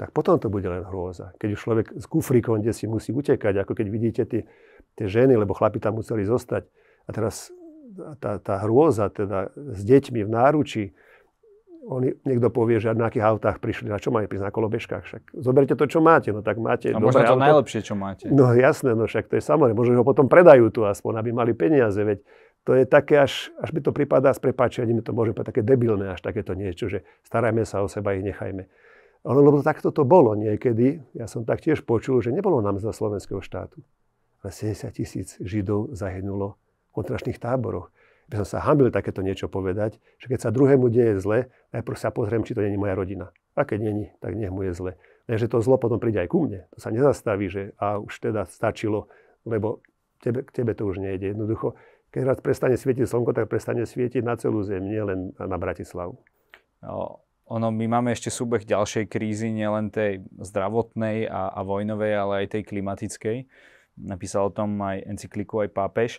tak potom to bude len hrôza. Keď už človek s kufríkom kde si musí utekať, ako keď vidíte tie, tie ženy, lebo chlapi tam museli zostať. A teraz tá, tá hrôza teda s deťmi v náručí, oni, niekto povie, že na akých autách prišli, na čo majú prísť, na kolobežkách. Však zoberte to, čo máte, no tak máte. A možno to auto. najlepšie, čo máte. No jasné, no však to je samozrejme, možno ho potom predajú tu aspoň, aby mali peniaze, veď to je také, až, až mi to pripadá s prepáčením, to môžem povedať také debilné, až takéto niečo, že starajme sa o seba, ich nechajme lebo takto to bolo niekedy. Ja som taktiež počul, že nebolo nám za slovenského štátu. Ale 70 tisíc Židov zahynulo v kontračných táboroch. By som sa hambil takéto niečo povedať, že keď sa druhému deje zle, najprv sa pozriem, či to není moja rodina. A keď není, tak nech mu je zle. Lenže to zlo potom príde aj ku mne. To sa nezastaví, že a už teda stačilo, lebo tebe, k tebe to už nejde. Jednoducho, keď raz prestane svietiť slnko, tak prestane svietiť na celú zem, nie len na Bratislavu. No, ono, my máme ešte súbeh ďalšej krízy, nielen tej zdravotnej a, a vojnovej, ale aj tej klimatickej. Napísal o tom aj encykliku, aj pápež.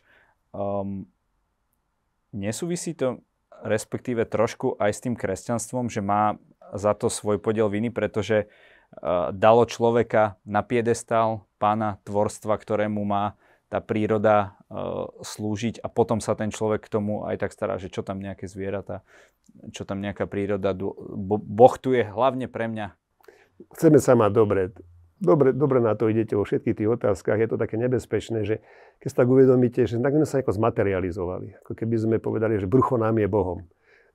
Um, nesúvisí to respektíve trošku aj s tým kresťanstvom, že má za to svoj podiel viny, pretože uh, dalo človeka na piedestal pána tvorstva, ktorému má tá príroda E, slúžiť a potom sa ten človek k tomu aj tak stará, že čo tam nejaké zvieratá, čo tam nejaká príroda, Boh tu je hlavne pre mňa. Chceme sa mať dobre. Dobre, dobre na to idete vo všetkých tých otázkach. Je to také nebezpečné, že keď sa tak uvedomíte, že tak sme sa ako zmaterializovali. Ako keby sme povedali, že brucho nám je Bohom.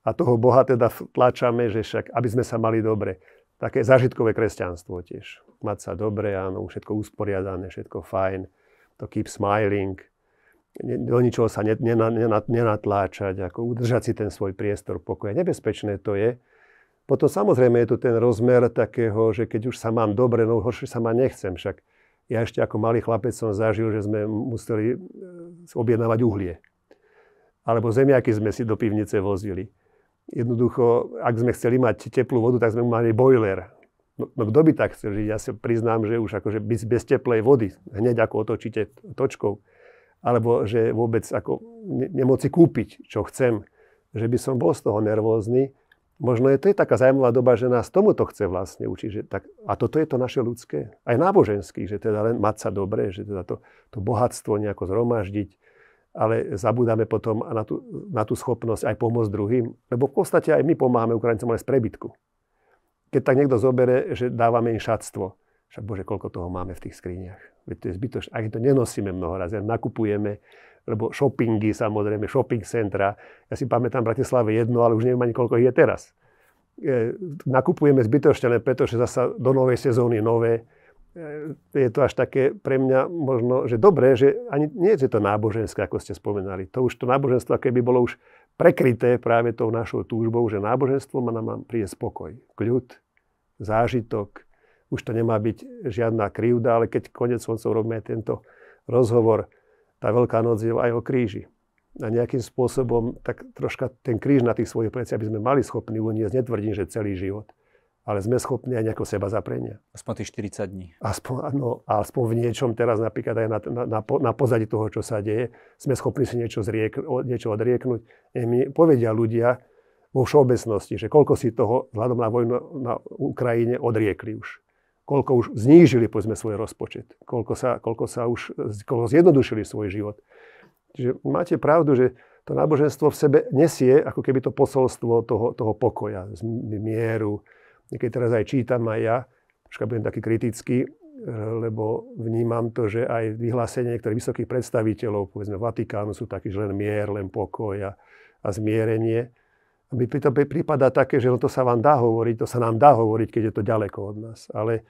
A toho Boha teda tlačame, že však, aby sme sa mali dobre. Také zažitkové kresťanstvo tiež. Mať sa dobre, áno, všetko usporiadané, všetko fajn. To keep smiling do ničoho sa nenatláčať, ako udržať si ten svoj priestor pokoja. Nebezpečné to je. Potom samozrejme je tu ten rozmer takého, že keď už sa mám dobre, no horšie sa ma nechcem. Však ja ešte ako malý chlapec som zažil, že sme museli e, objednávať uhlie. Alebo zemiaky sme si do pivnice vozili. Jednoducho, ak sme chceli mať teplú vodu, tak sme mali boiler. No, no kto by tak chcel žiť? Ja si priznám, že už akože bez, bez teplej vody, hneď ako otočíte točkou, alebo že vôbec ako nemôci kúpiť, čo chcem, že by som bol z toho nervózny. Možno je to je taká zaujímavá doba, že nás tomuto chce vlastne učiť. Že tak, a toto je to naše ľudské, aj náboženské, že teda len mať sa dobre, že teda to, to bohatstvo nejako zhromaždiť, ale zabudáme potom na tú, na tú schopnosť aj pomôcť druhým, lebo v podstate aj my pomáhame Ukrajincom ale z prebytku. Keď tak niekto zobere, že dávame im šatstvo, však bože, koľko toho máme v tých skriniach. Veď to je zbytočné. ak to nenosíme mnoho raz, ja nakupujeme, lebo shoppingy samozrejme, shopping centra. Ja si pamätám v Bratislave jedno, ale už neviem ani koľko je teraz. E, nakupujeme zbytočne, len preto, že zasa do novej sezóny nové. E, je to až také pre mňa možno, že dobré, že ani nie je to náboženské, ako ste spomenali. To už to náboženstvo, keby bolo už prekryté práve tou našou túžbou, že náboženstvo má nám príde spokoj, kľud, zážitok, už to nemá byť žiadna krivda, ale keď konec koncov robíme tento rozhovor, tá Veľká noc je aj o kríži. A nejakým spôsobom tak troška ten kríž na tých svojich pleciach by sme mali schopní uniesť. Netvrdím, že celý život, ale sme schopní aj nejako seba zaprenia. Aspoň tých 40 dní. Aspoň, no, aspoň v niečom teraz napríklad aj na, na, na, na pozadí toho, čo sa deje, sme schopní si niečo, zriek, niečo odrieknúť. Povedia ľudia, vo všeobecnosti, že koľko si toho vzhľadom na vojnu na Ukrajine odriekli už koľko už znížili povedzme, svoj rozpočet, koľko sa, koľko sa už koľko zjednodušili svoj život. Čiže máte pravdu, že to náboženstvo v sebe nesie ako keby to posolstvo toho, toho pokoja, mieru. Niekedy teraz aj čítam aj ja, troška budem taký kritický, lebo vnímam to, že aj vyhlásenie niektorých vysokých predstaviteľov, povedzme Vatikánu, sú takí, že len mier, len pokoj a, a zmierenie aby to prípada také, že no to sa vám dá hovoriť, to sa nám dá hovoriť, keď je to ďaleko od nás. Ale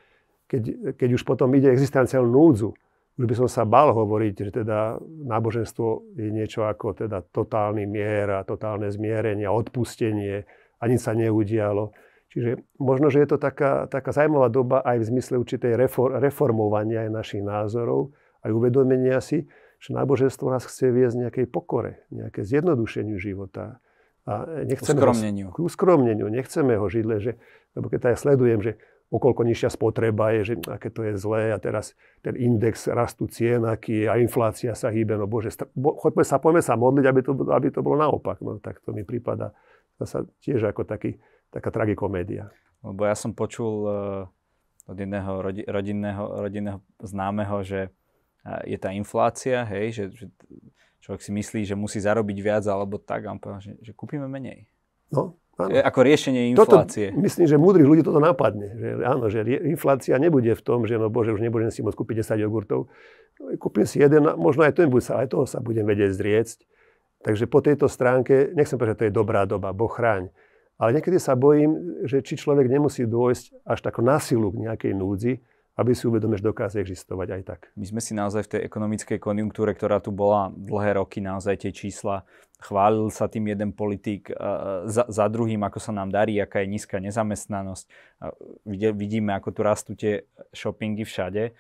keď, keď už potom ide existenciálnu núdzu, už by som sa bal hovoriť, že teda náboženstvo je niečo ako teda totálny mier a totálne zmierenie a odpustenie ani sa neudialo. Čiže možno, že je to taká, taká zaujímavá doba aj v zmysle určitej refor, reformovania aj našich názorov, aj uvedomenia si, že náboženstvo nás chce viesť nejakej pokore, nejaké zjednodušeniu života, a nechceme uskromneniu. Ho, k uskromneniu. Nechceme ho žiť, že, lebo keď aj sledujem, že okolko nižšia spotreba je, že aké to je zlé a teraz ten index rastu cien, aký je a inflácia sa hýbe, no bože, str- bo, choďme sa, poďme sa modliť, aby to, aby to bolo naopak. No tak to mi prípada sa tiež ako taký, taká tragikomédia. Lebo ja som počul uh, od jedného rodi, rodinného, rodinného známeho, že uh, je tá inflácia, hej, že, že človek si myslí, že musí zarobiť viac alebo tak, a on povedal, že, že kúpime menej. No, áno. Ako riešenie inflácie. Toto, myslím, že múdrych ľudí toto napadne. Že, áno, že inflácia nebude v tom, že no bože, už nebudem si môcť kúpiť 10 jogurtov. Kúpim si jeden, možno aj ten, sa, aj toho sa budem vedieť zriecť. Takže po tejto stránke, nechcem povedať, že to je dobrá doba, bo chráň. Ale niekedy sa bojím, že či človek nemusí dôjsť až tak na silu k nejakej núdzi, aby si uvedomil, že dokáže existovať aj tak. My sme si naozaj v tej ekonomickej konjunktúre, ktorá tu bola dlhé roky, naozaj tie čísla, chválil sa tým jeden politik e, e, za, za druhým, ako sa nám darí, aká je nízka nezamestnanosť. E, vidíme, ako tu rastú tie shoppingy všade.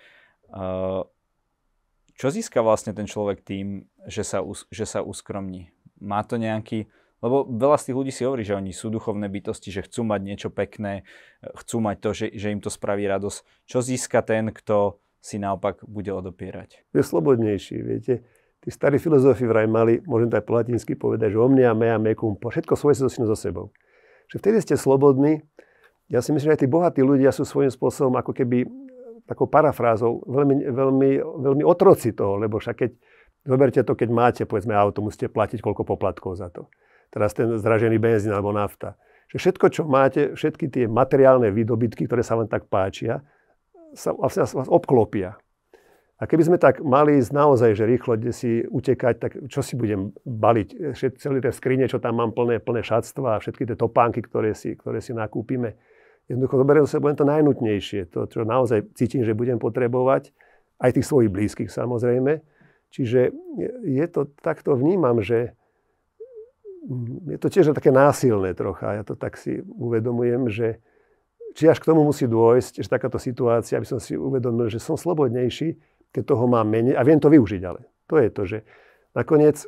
Čo získa vlastne ten človek tým, že sa, že sa uskromní? Má to nejaký lebo veľa z tých ľudí si hovorí, že oni sú duchovné bytosti, že chcú mať niečo pekné, chcú mať to, že, že im to spraví radosť. Čo získa ten, kto si naopak bude odopierať? Je slobodnejší, viete. Tí starí filozofi vraj mali, môžem aj po latinsky povedať, že omnia mea mecum, všetko svoje si so sebou. Že vtedy ste slobodní. Ja si myslím, že aj tí bohatí ľudia sú svojím spôsobom ako keby takou parafrázou veľmi, veľmi, veľmi otroci toho, lebo však keď, zoberte to, keď máte, povedzme, auto, musíte platiť koľko poplatkov za to teraz ten zdražený benzín alebo nafta. Že všetko, čo máte, všetky tie materiálne výdobytky, ktoré sa vám tak páčia, sa vlastne vás obklopia. A keby sme tak mali ísť naozaj, že rýchlo kde si utekať, tak čo si budem baliť? celé tie skrine, čo tam mám plné, plné šatstva a všetky tie topánky, ktoré si, ktoré si nakúpime. Jednoducho zoberiem sa budem to najnutnejšie, to, čo naozaj cítim, že budem potrebovať, aj tých svojich blízkych samozrejme. Čiže je to, takto vnímam, že Mm, je to tiež také násilné trocha. Ja to tak si uvedomujem, že či až k tomu musí dôjsť, že takáto situácia, aby som si uvedomil, že som slobodnejší, keď toho mám menej a viem to využiť ale. To je to, že nakoniec eh,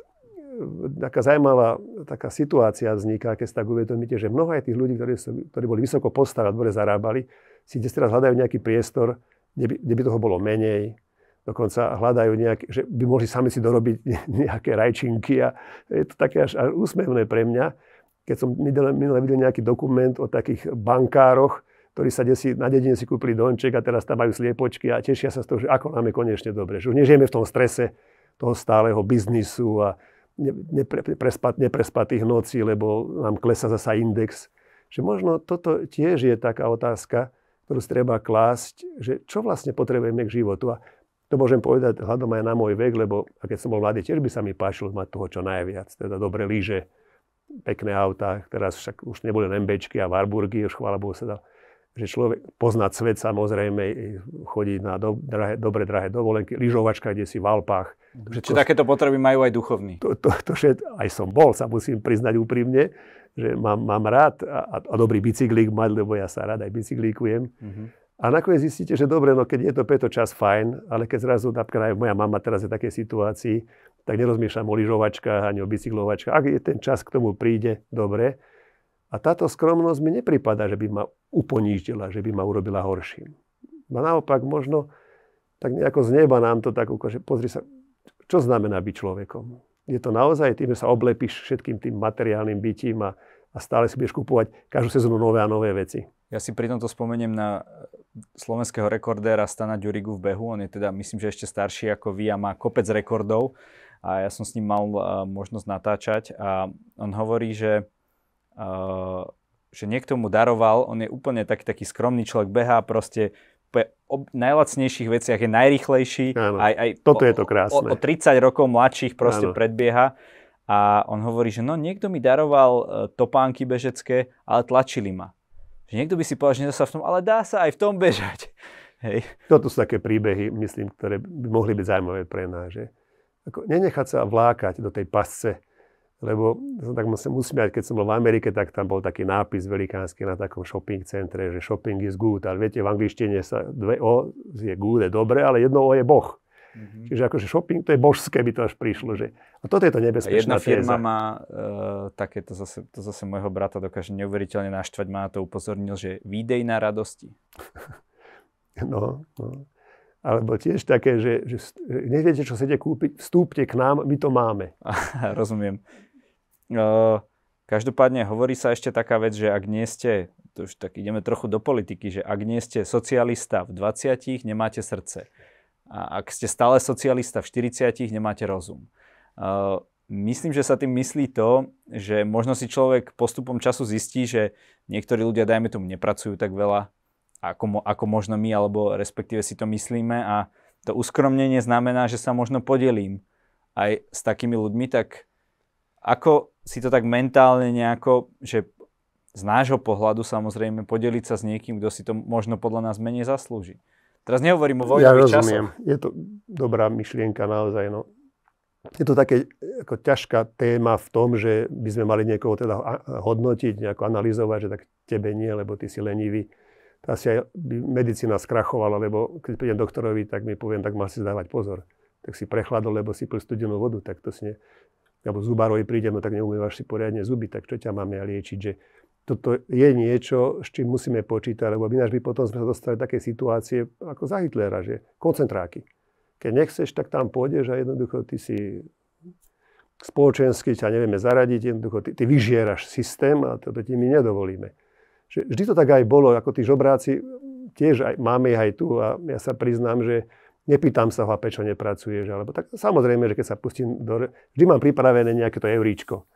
taká zaujímavá taká situácia vzniká, keď si tak uvedomíte, že mnoho aj tých ľudí, ktorí, sú, ktorí boli vysoko postavení a dobre zarábali, si dnes teraz hľadajú nejaký priestor, kde by, kde by toho bolo menej, dokonca hľadajú nejaké, že by mohli sami si dorobiť nejaké rajčinky a je to také až, až úsmevné pre mňa. Keď som minule videl nejaký dokument o takých bankároch, ktorí sa desi, na dedine si kúpili donček a teraz tam majú sliepočky a tešia sa z toho, že ako nám je konečne dobre, že už nežijeme v tom strese toho stáleho biznisu a nepre, neprespat, neprespatých nocí, lebo nám klesa zasa index. Že možno toto tiež je taká otázka, ktorú treba klásť, že čo vlastne potrebujeme k životu. A to môžem povedať hľadom aj na môj vek, lebo keď som bol mladý, tiež by sa mi páčilo mať toho čo najviac. Teda dobre lyže, pekné autá, teraz však už neboli len bečky a Warburgy, už chvála Bohu sa dal. že človek poznať svet samozrejme, chodiť na do, drahé, dobre drahé dovolenky, lyžovačka, kde si v Alpách. Mhm. Čiže takéto potreby majú aj duchovní. To, to, to, to, aj som bol, sa musím priznať úprimne, že mám, mám rád a, a dobrý bicyklík, mať, lebo ja sa rád aj bicyklíkujem. Mm-hmm. A nakoniec zistíte, že dobre, no keď je to preto čas, fajn, ale keď zrazu, napríklad aj moja mama teraz je v takej situácii, tak nerozmýšľam o lyžovačkách ani o bicyklovačkách. Ak je ten čas k tomu príde, dobre. A táto skromnosť mi nepripada, že by ma uponížila, že by ma urobila horším. A naopak možno tak nejako z neba nám to tak ukáže, pozri sa, čo znamená byť človekom. Je to naozaj tým, že sa oblepíš všetkým tým materiálnym bytím a, a stále si budeš kupovať každú sezónu nové a nové veci. Ja si pri tomto spomeniem na eh, slovenského rekordéra Stana Ďurigu v behu. On je teda, myslím, že ešte starší ako vy a má kopec rekordov. A ja som s ním mal uh, možnosť natáčať a on hovorí, že, uh, že niekto mu daroval, on je úplne taký, taký skromný človek, behá proste v najlacnejších veciach, je najrychlejší. Áno, aj, aj toto o, je to krásne. O, o 30 rokov mladších proste Áno. predbieha. A on hovorí, že no niekto mi daroval topánky bežecké, ale tlačili ma. Že niekto by si povedal, že nedá sa v tom, ale dá sa aj v tom bežať. Hej. Toto sú také príbehy, myslím, ktoré by mohli byť zaujímavé pre nás. Že? Ako nenechať sa vlákať do tej pasce, lebo som tak musím usmiať, keď som bol v Amerike, tak tam bol taký nápis velikánsky na takom shopping centre, že shopping is good, ale viete, v angličtine sa dve O je good, je dobre, ale jedno O je boh. Mm-hmm. Čiže akože shopping, to je božské, by to až prišlo. Že... A toto je to nebezpečná Jedna firma téza. má uh, také, to zase, to zase môjho brata dokáže neuveriteľne naštvať, má to upozornil, že výdej na radosti. no, no. Alebo tiež také, že, že neviete, čo chcete kúpiť, vstúpte k nám, my to máme. Rozumiem. Uh, každopádne hovorí sa ešte taká vec, že ak nie ste, to už tak ideme trochu do politiky, že ak nie ste socialista v 20, nemáte srdce. A ak ste stále socialista v 40, nemáte rozum. Uh, myslím, že sa tým myslí to, že možno si človek postupom času zistí, že niektorí ľudia, dajme tomu, nepracujú tak veľa, ako, ako možno my, alebo respektíve si to myslíme a to uskromnenie znamená, že sa možno podelím aj s takými ľuďmi, tak ako si to tak mentálne nejako, že z nášho pohľadu samozrejme podeliť sa s niekým, kto si to možno podľa nás menej zaslúži. Teraz nehovorím o vojnových ja rozumiem. časoch. Je to dobrá myšlienka naozaj. No. Je to také ako ťažká téma v tom, že by sme mali niekoho teda hodnotiť, nejako analyzovať, že tak tebe nie, lebo ty si lenivý. To asi aj by medicína skrachovala, lebo keď prídem doktorovi, tak mi poviem, tak máš si dávať pozor. Tak si prechladol, lebo si pil studenú vodu, tak to si ne... Alebo zubárovi prídem, no tak neumývaš si poriadne zuby, tak čo ťa máme liečiť, že toto je niečo, s čím musíme počítať, lebo ináč by potom sme sa dostali do takej situácie ako za Hitlera, že koncentráky. Keď nechceš, tak tam pôjdeš a jednoducho ty si spoločensky ťa nevieme zaradiť, jednoducho ty, ty vyžieraš systém a toto ti my nedovolíme. Že vždy to tak aj bolo, ako tí žobráci, tiež aj, máme ich aj tu a ja sa priznám, že nepýtam sa ho, prečo nepracuješ, alebo tak samozrejme, že keď sa pustím do... Vždy mám pripravené nejaké to euríčko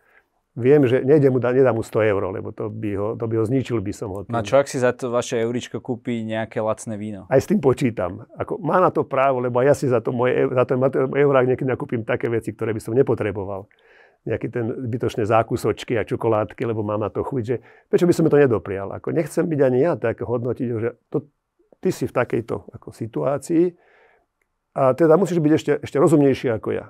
viem, že nejde mu, nedá mu 100 eur, lebo to by ho, to by ho zničil, by som ho. Tým. Na no čo, ak si za to vaše euričko kúpi nejaké lacné víno? Aj s tým počítam. Ako, má na to právo, lebo ja si za to moje, e-, za to eurák niekedy nakúpim také veci, ktoré by som nepotreboval. Nejaké ten bytočné zákusočky a čokoládky, lebo mám na to chuť, že prečo by som to nedoprial. Ako, nechcem byť ani ja tak hodnotiť, že to, ty si v takejto ako, situácii a teda musíš byť ešte, ešte rozumnejší ako ja.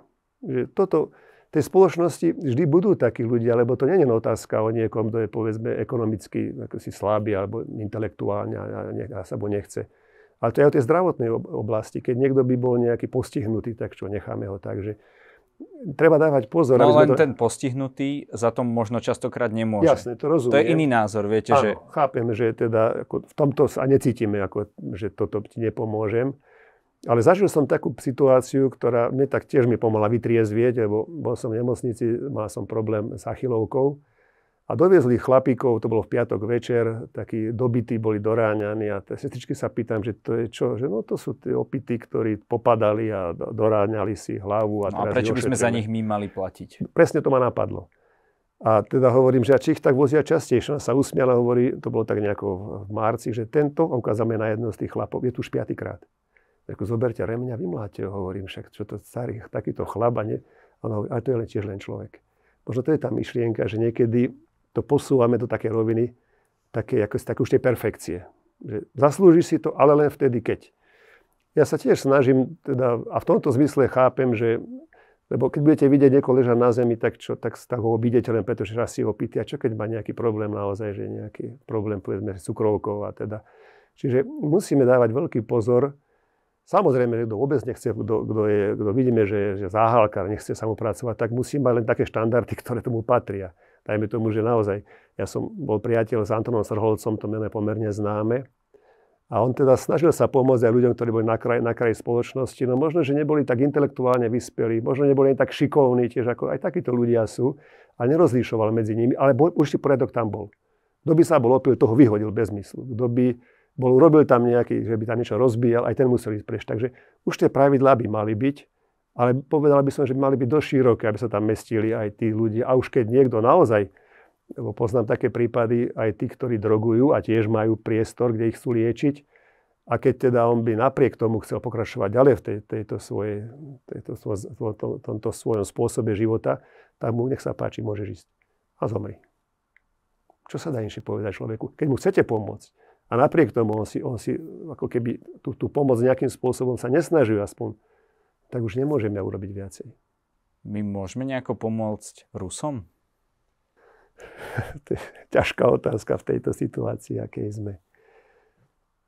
Že toto, tej spoločnosti vždy budú takí ľudia, lebo to nie je otázka o niekom, kto je povedzme ekonomicky ako si slabý alebo intelektuálne a, a, a sa bo nechce. Ale to je aj o tej zdravotnej oblasti. Keď niekto by bol nejaký postihnutý, tak čo, necháme ho tak, že treba dávať pozor. No len to... ten postihnutý za tom možno častokrát nemôže. Jasne, to rozumiem. To je iný názor, viete, Áno, že... chápem, že teda ako v tomto sa necítime, ako, že toto ti nepomôžem. Ale zažil som takú situáciu, ktorá mne tak tiež mi pomohla vytriezvieť, lebo bol som v nemocnici, mal som problém s achilovkou. A doviezli chlapíkov, to bolo v piatok večer, takí dobití boli doráňaní a tie sestričky sa pýtam, že to je čo? Že no to sú tie opity, ktorí popadali a doráňali si hlavu. A, no a prečo by sme za nich my mali platiť? Presne to ma napadlo. A teda hovorím, že a či ich tak vozia častejšie. Ona sa usmiala, hovorí, to bolo tak nejako v marci, že tento, a na jedno z tých chlapov, je tu už piatýkrát. Ako zoberte remňa, vymláte ho, hovorím však, čo to starý, takýto chlaba, ne? On hovorí, ale to je len tiež len človek. Možno to je tá myšlienka, že niekedy to posúvame do také roviny, také, ako také už tej perfekcie. Že zaslúži si to, ale len vtedy, keď. Ja sa tiež snažím, teda, a v tomto zmysle chápem, že lebo keď budete vidieť nieko ležať na zemi, tak, čo, tak, tak ho obídete len preto, že raz si ho pýtia, čo keď má nejaký problém naozaj, že nejaký problém, povedzme, s cukrovkou a teda. Čiže musíme dávať veľký pozor, Samozrejme, že kto vôbec nechce, kto, kto, je, kto vidíme, že je záhalka, nechce samopracovať, tak musí mať len také štandardy, ktoré tomu patria. Dajme tomu, že naozaj, ja som bol priateľ s Antonom Srholcom, to meno je pomerne známe, a on teda snažil sa pomôcť aj ľuďom, ktorí boli na kraji, na kraji spoločnosti. No možno, že neboli tak intelektuálne vyspelí, možno neboli ani tak šikovní tiež, ako aj takíto ľudia sú. A nerozlišoval medzi nimi, ale bol, si poriadok tam bol. Kto by sa bol opil, toho vyhodil bez myslu. Kto by bol urobil tam nejaký, že by tam niečo rozbíjal, aj ten musel ísť preč. Takže už tie pravidlá by mali byť, ale povedal by som, že by mali byť dosť široké, aby sa tam mestili aj tí ľudia. A už keď niekto naozaj, lebo poznám také prípady, aj tí, ktorí drogujú a tiež majú priestor, kde ich chcú liečiť, a keď teda on by napriek tomu chcel pokračovať ďalej v tej, tejto svoje, tejto svoj, to, to, tomto svojom spôsobe života, tak mu nech sa páči, môže ísť a zomri. Čo sa dá inšie povedať človeku? Keď mu chcete pomôcť, a napriek tomu on si, on si ako keby tú, tú pomoc nejakým spôsobom sa nesnažil aspoň, tak už nemôžem ja urobiť viacej. My môžeme nejako pomôcť Rusom? to je ťažká otázka v tejto situácii, akej sme.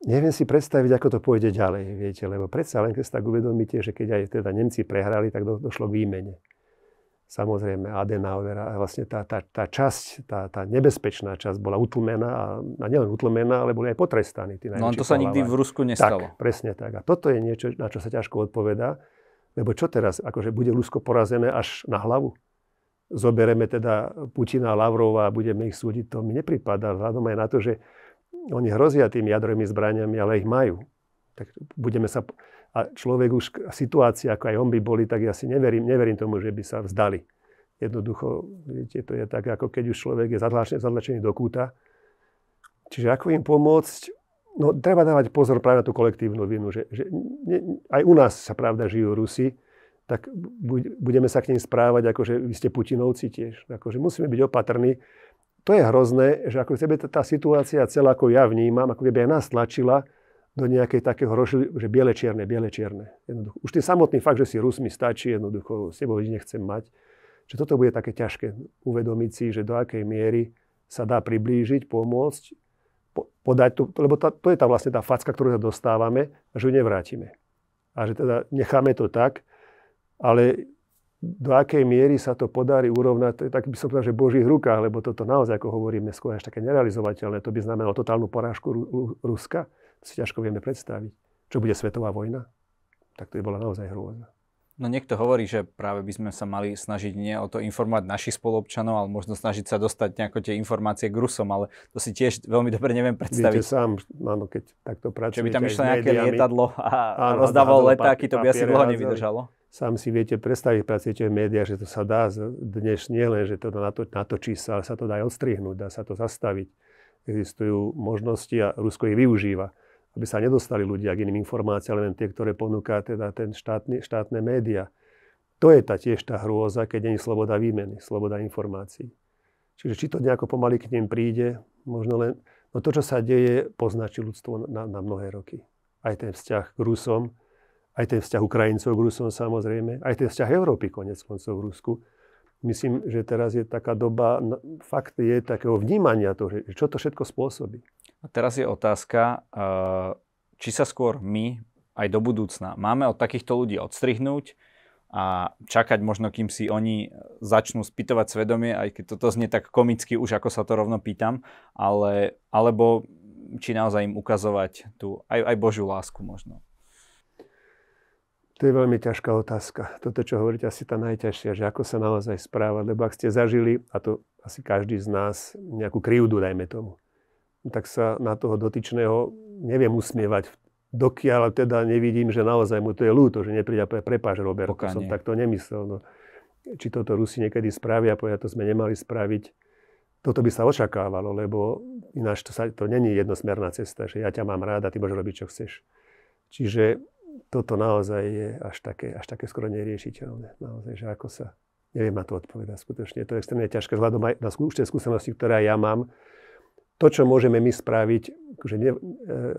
Neviem si predstaviť, ako to pôjde ďalej, viete, lebo predsa len keď sa tak uvedomíte, že keď aj teda Nemci prehrali, tak do, došlo k výmene samozrejme Adenauer A vlastne tá, tá, tá časť, tá, tá nebezpečná časť bola utlmená a, a nielen utlmená, ale boli aj potrestaní. Tí no to sa nikdy v Rusku nestalo. Tak, presne tak. A toto je niečo, na čo sa ťažko odpovedá. Lebo čo teraz? Akože bude Rusko porazené až na hlavu? Zobereme teda Putina a Lavrova a budeme ich súdiť? To mi nepripadá. Vzhľadom aj na to, že oni hrozia tými jadrovými zbraniami, ale ich majú. Tak budeme sa a človek už situácia, ako aj on by boli, tak ja si neverím, neverím tomu, že by sa vzdali. Jednoducho, viete, to je tak, ako keď už človek je zadlačený, zadlačený do kúta. Čiže ako im pomôcť? No, treba dávať pozor práve na tú kolektívnu vinu, že, že ne, aj u nás sa pravda žijú Rusi, tak budeme sa k ním správať, ako že vy ste Putinovci tiež. Akože musíme byť opatrní. To je hrozné, že ako sebe tá situácia celá, ako ja vnímam, ako keby aj nás tlačila, do nejakej takého rožu, že biele čierne, biele čierne. Jednoducho. Už ten samotný fakt, že si Rus mi stačí, jednoducho s tebou nechcem mať. Že toto bude také ťažké uvedomiť si, že do akej miery sa dá priblížiť, pomôcť, po, podať tu, lebo tá, to je tá vlastne tá facka, ktorú sa dostávame, a že ju nevrátime. A že teda necháme to tak, ale do akej miery sa to podarí urovnať, to je tak by som povedal, že v Božích rukách, lebo toto naozaj, ako hovoríme, skôr až také nerealizovateľné, to by znamenalo totálnu porážku Ruska. ru, si ťažko vieme predstaviť. Čo bude svetová vojna? Tak to by bola naozaj hrôza. No niekto hovorí, že práve by sme sa mali snažiť nie o to informovať našich spolobčanov, ale možno snažiť sa dostať nejako tie informácie k Rusom, ale to si tiež veľmi dobre neviem predstaviť. Viete sám, áno, keď takto pracujete. Že by tam išlo nejaké mediami, lietadlo a, a rozdávalo letáky, to by asi dlho nevydržalo. Sám si viete predstaviť, pracujete v médiách, že to sa dá dnes nie len, že to nato, natočí sa, ale sa to dá aj odstrihnúť, dá sa to zastaviť. Existujú možnosti a Rusko ich využíva aby sa nedostali ľudia k iným informáciám, len tie, ktoré ponúka teda ten štátny, štátne média. To je tá tiež tá hrôza, keď nie je sloboda výmeny, sloboda informácií. Čiže či to nejako pomaly k ním príde, možno len... No to, čo sa deje, poznačí ľudstvo na, na mnohé roky. Aj ten vzťah k Rusom, aj ten vzťah Ukrajincov k Rusom samozrejme, aj ten vzťah Európy konec koncov v Rusku myslím, že teraz je taká doba, no, fakt je takého vnímania toho, že čo to všetko spôsobí. A teraz je otázka, eh, či sa skôr my aj do budúcna máme od takýchto ľudí odstrihnúť a čakať možno, kým si oni začnú spýtovať svedomie, aj keď toto znie tak komicky, už ako sa to rovno pýtam, ale, alebo či naozaj im ukazovať tú aj, aj Božiu lásku možno. To je veľmi ťažká otázka. Toto, čo hovoríte, asi tá najťažšia, že ako sa naozaj správať. Lebo ak ste zažili, a to asi každý z nás, nejakú krivdu, dajme tomu, tak sa na toho dotyčného neviem usmievať, dokiaľ teda nevidím, že naozaj mu to je ľúto, že nepríde povie, prepáž Robert, Pokánie. som takto nemyslel. No. Či toto Rusi niekedy spravia, povedia, to sme nemali spraviť. Toto by sa očakávalo, lebo ináč to, sa, to není jednosmerná cesta, že ja ťa mám rád a ty môžeš robiť, čo chceš. Čiže toto naozaj je až také, až také skoro neriešiteľné. Naozaj, že ako sa... Neviem na to odpovedať skutočne. To je extrémne ťažké, vzhľadom aj na skúšte skúsenosti, ktoré ja mám. To, čo môžeme my spraviť, že akože ne, e,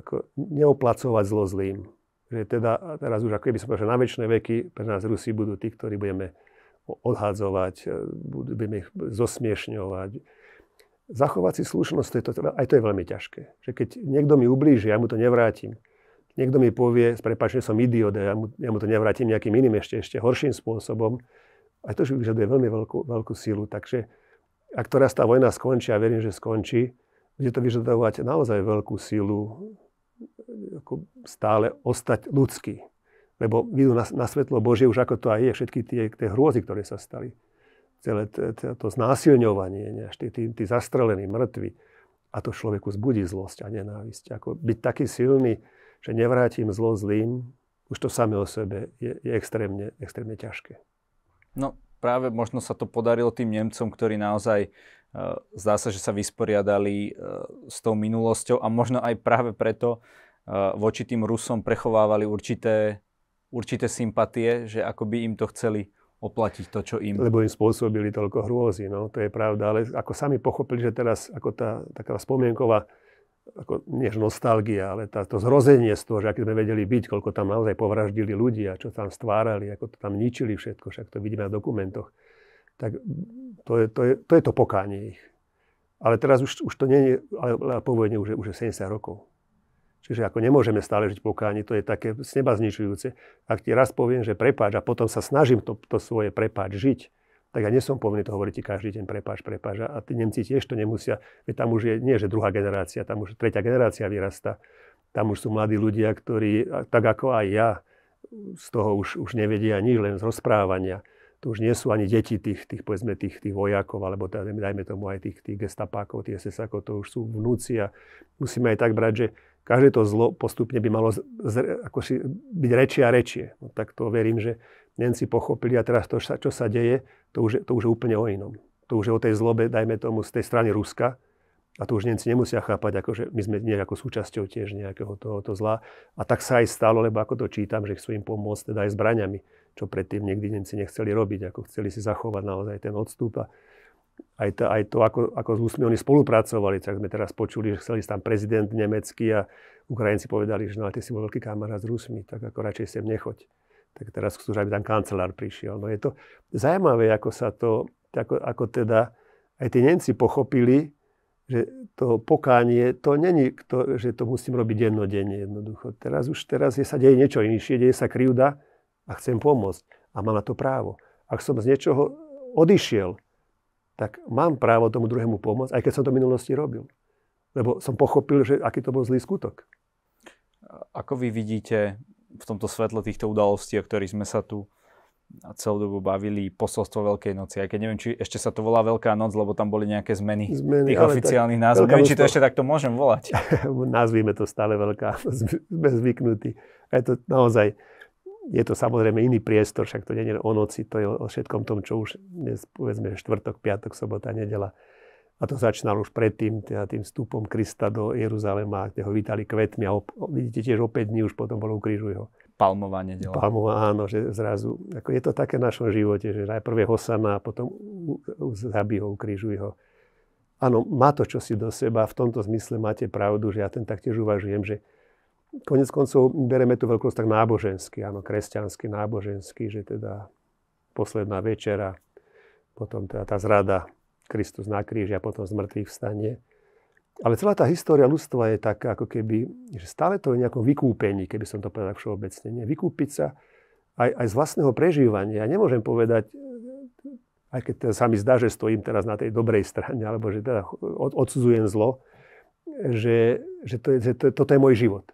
ako neoplacovať zlo zlým. Že teda teraz už, ako keby som povedal, že na väčšie veky pre nás Rusi budú tí, ktorí budeme odhádzovať, e, budeme ich zosmiešňovať. Zachovať si slušnosť, to je to, aj to je veľmi ťažké. Že keď niekto mi ublíži, ja mu to nevrátim, niekto mi povie, s že som idiot, ja mu, ja mu to nevrátim nejakým iným ešte, ešte horším spôsobom. A to že vyžaduje veľmi veľkú, veľkú sílu. Takže ak teraz tá vojna skončí, a verím, že skončí, bude to vyžadovať naozaj veľkú sílu ako stále ostať ľudský. Lebo vidú na, na svetlo Bože, už ako to aj je, všetky tie, tie hrôzy, ktoré sa stali. Celé to znásilňovanie, tí, tí, tí zastrelení, mŕtvi. A to človeku zbudí zlosť a nenávisť. Ako byť taký silný, že nevrátim zlo zlým, už to samé o sebe je, je extrémne, extrémne ťažké. No práve možno sa to podarilo tým Nemcom, ktorí naozaj uh, zdá sa, že sa vysporiadali uh, s tou minulosťou a možno aj práve preto uh, voči tým Rusom prechovávali určité, určité sympatie, že ako by im to chceli oplatiť to, čo im... Lebo im spôsobili toľko hrôzy, no, to je pravda, ale ako sami pochopili, že teraz ako tá taká spomienková ako než nostalgia, ale tá, to zrozenie z toho, že aké sme vedeli byť, koľko tam naozaj povraždili ľudí a čo tam stvárali, ako to tam ničili všetko, však to vidíme na dokumentoch, tak to je to, je, to, je to pokánie ich. Ale teraz už, už to nie je, ale, ale povedne už, je, už je 70 rokov. Čiže ako nemôžeme stále žiť pokánie, to je také z neba zničujúce. Ak ti raz poviem, že prepáč a potom sa snažím to, to svoje prepáč žiť, tak ja nesom povinný to hovoriť každý deň, prepáč, prepáč. A tí Nemci tiež to nemusia, veď tam už je, nie že druhá generácia, tam už tretia generácia vyrasta. Tam už sú mladí ľudia, ktorí, tak ako aj ja, z toho už, už nevedia nič, len z rozprávania. To už nie sú ani deti tých, tých povedzme, tých, tých vojakov, alebo teda, dajme tomu aj tých, tých gestapákov, tých ss to už sú vnúci a musíme aj tak brať, že každé to zlo postupne by malo zre, ako si, byť rečie a rečie. No, tak to verím, že Nemci pochopili a teraz to, čo sa deje, to už, to už je úplne o inom. To už je o tej zlobe, dajme tomu, z tej strany Ruska. A to už Nemci nemusia chápať, akože my sme nejako súčasťou tiež nejakého tohoto zla. A tak sa aj stalo, lebo ako to čítam, že chcú im pomôcť teda aj zbraniami, čo predtým nikdy Nemci nechceli robiť, ako chceli si zachovať naozaj ten odstup. A aj to, aj to ako, ako s úsmi oni spolupracovali, tak sme teraz počuli, že chceli tam prezident nemecký a Ukrajinci povedali, že no ty si bol veľký kamarát s Rusmi, tak ako radšej sem nechoď tak teraz chcú, aby tam kancelár prišiel. No je to zaujímavé, ako sa to, ako, ako teda aj tí Nemci pochopili, že to pokánie, to není, to, že to musím robiť dennodenne jednoducho. Teraz už teraz je, sa deje niečo inšie, deje sa krivda a chcem pomôcť a mám na to právo. Ak som z niečoho odišiel, tak mám právo tomu druhému pomôcť, aj keď som to v minulosti robil. Lebo som pochopil, že aký to bol zlý skutok. Ako vy vidíte v tomto svetle týchto udalostí, o ktorých sme sa tu celú dobu bavili, posolstvo Veľkej noci. Aj keď neviem, či ešte sa to volá Veľká noc, lebo tam boli nejaké zmeny, zmeny tých oficiálnych tak, názvov. Neviem, či to ešte takto môžem volať. Nazvíme to stále Veľká noc. Sme zvyknutí. Je to naozaj, je to samozrejme iný priestor, však to nie je o noci, to je o všetkom tom, čo už dnes, povedzme, štvrtok, piatok, sobota, nedela a to začínalo už predtým, teda tým vstupom Krista do Jeruzalema, kde ho vítali kvetmi a op- vidíte tiež o 5 dní už potom bolo ukrižuj ho. Palmovanie nedela. áno, že zrazu, ako je to také v našom živote, že najprv je Hosana a potom zabij ho, ukrižuj ho. Áno, má to čosi do seba, v tomto zmysle máte pravdu, že ja ten taktiež uvažujem, že konec koncov bereme tú veľkosť tak náboženský, áno, kresťanský, náboženský, že teda posledná večera, potom teda tá zrada Kristus na kríži a potom z vstane. Ale celá tá história ľudstva je taká, ako keby, že stále to je nejako vykúpení, keby som to povedal všeobecne. Nie? Vykúpiť sa aj, aj z vlastného prežívania. Ja nemôžem povedať, aj keď teda sa mi zdá, že stojím teraz na tej dobrej strane, alebo že teda od, odsudzujem zlo, že, že, to je, že to, toto je môj život.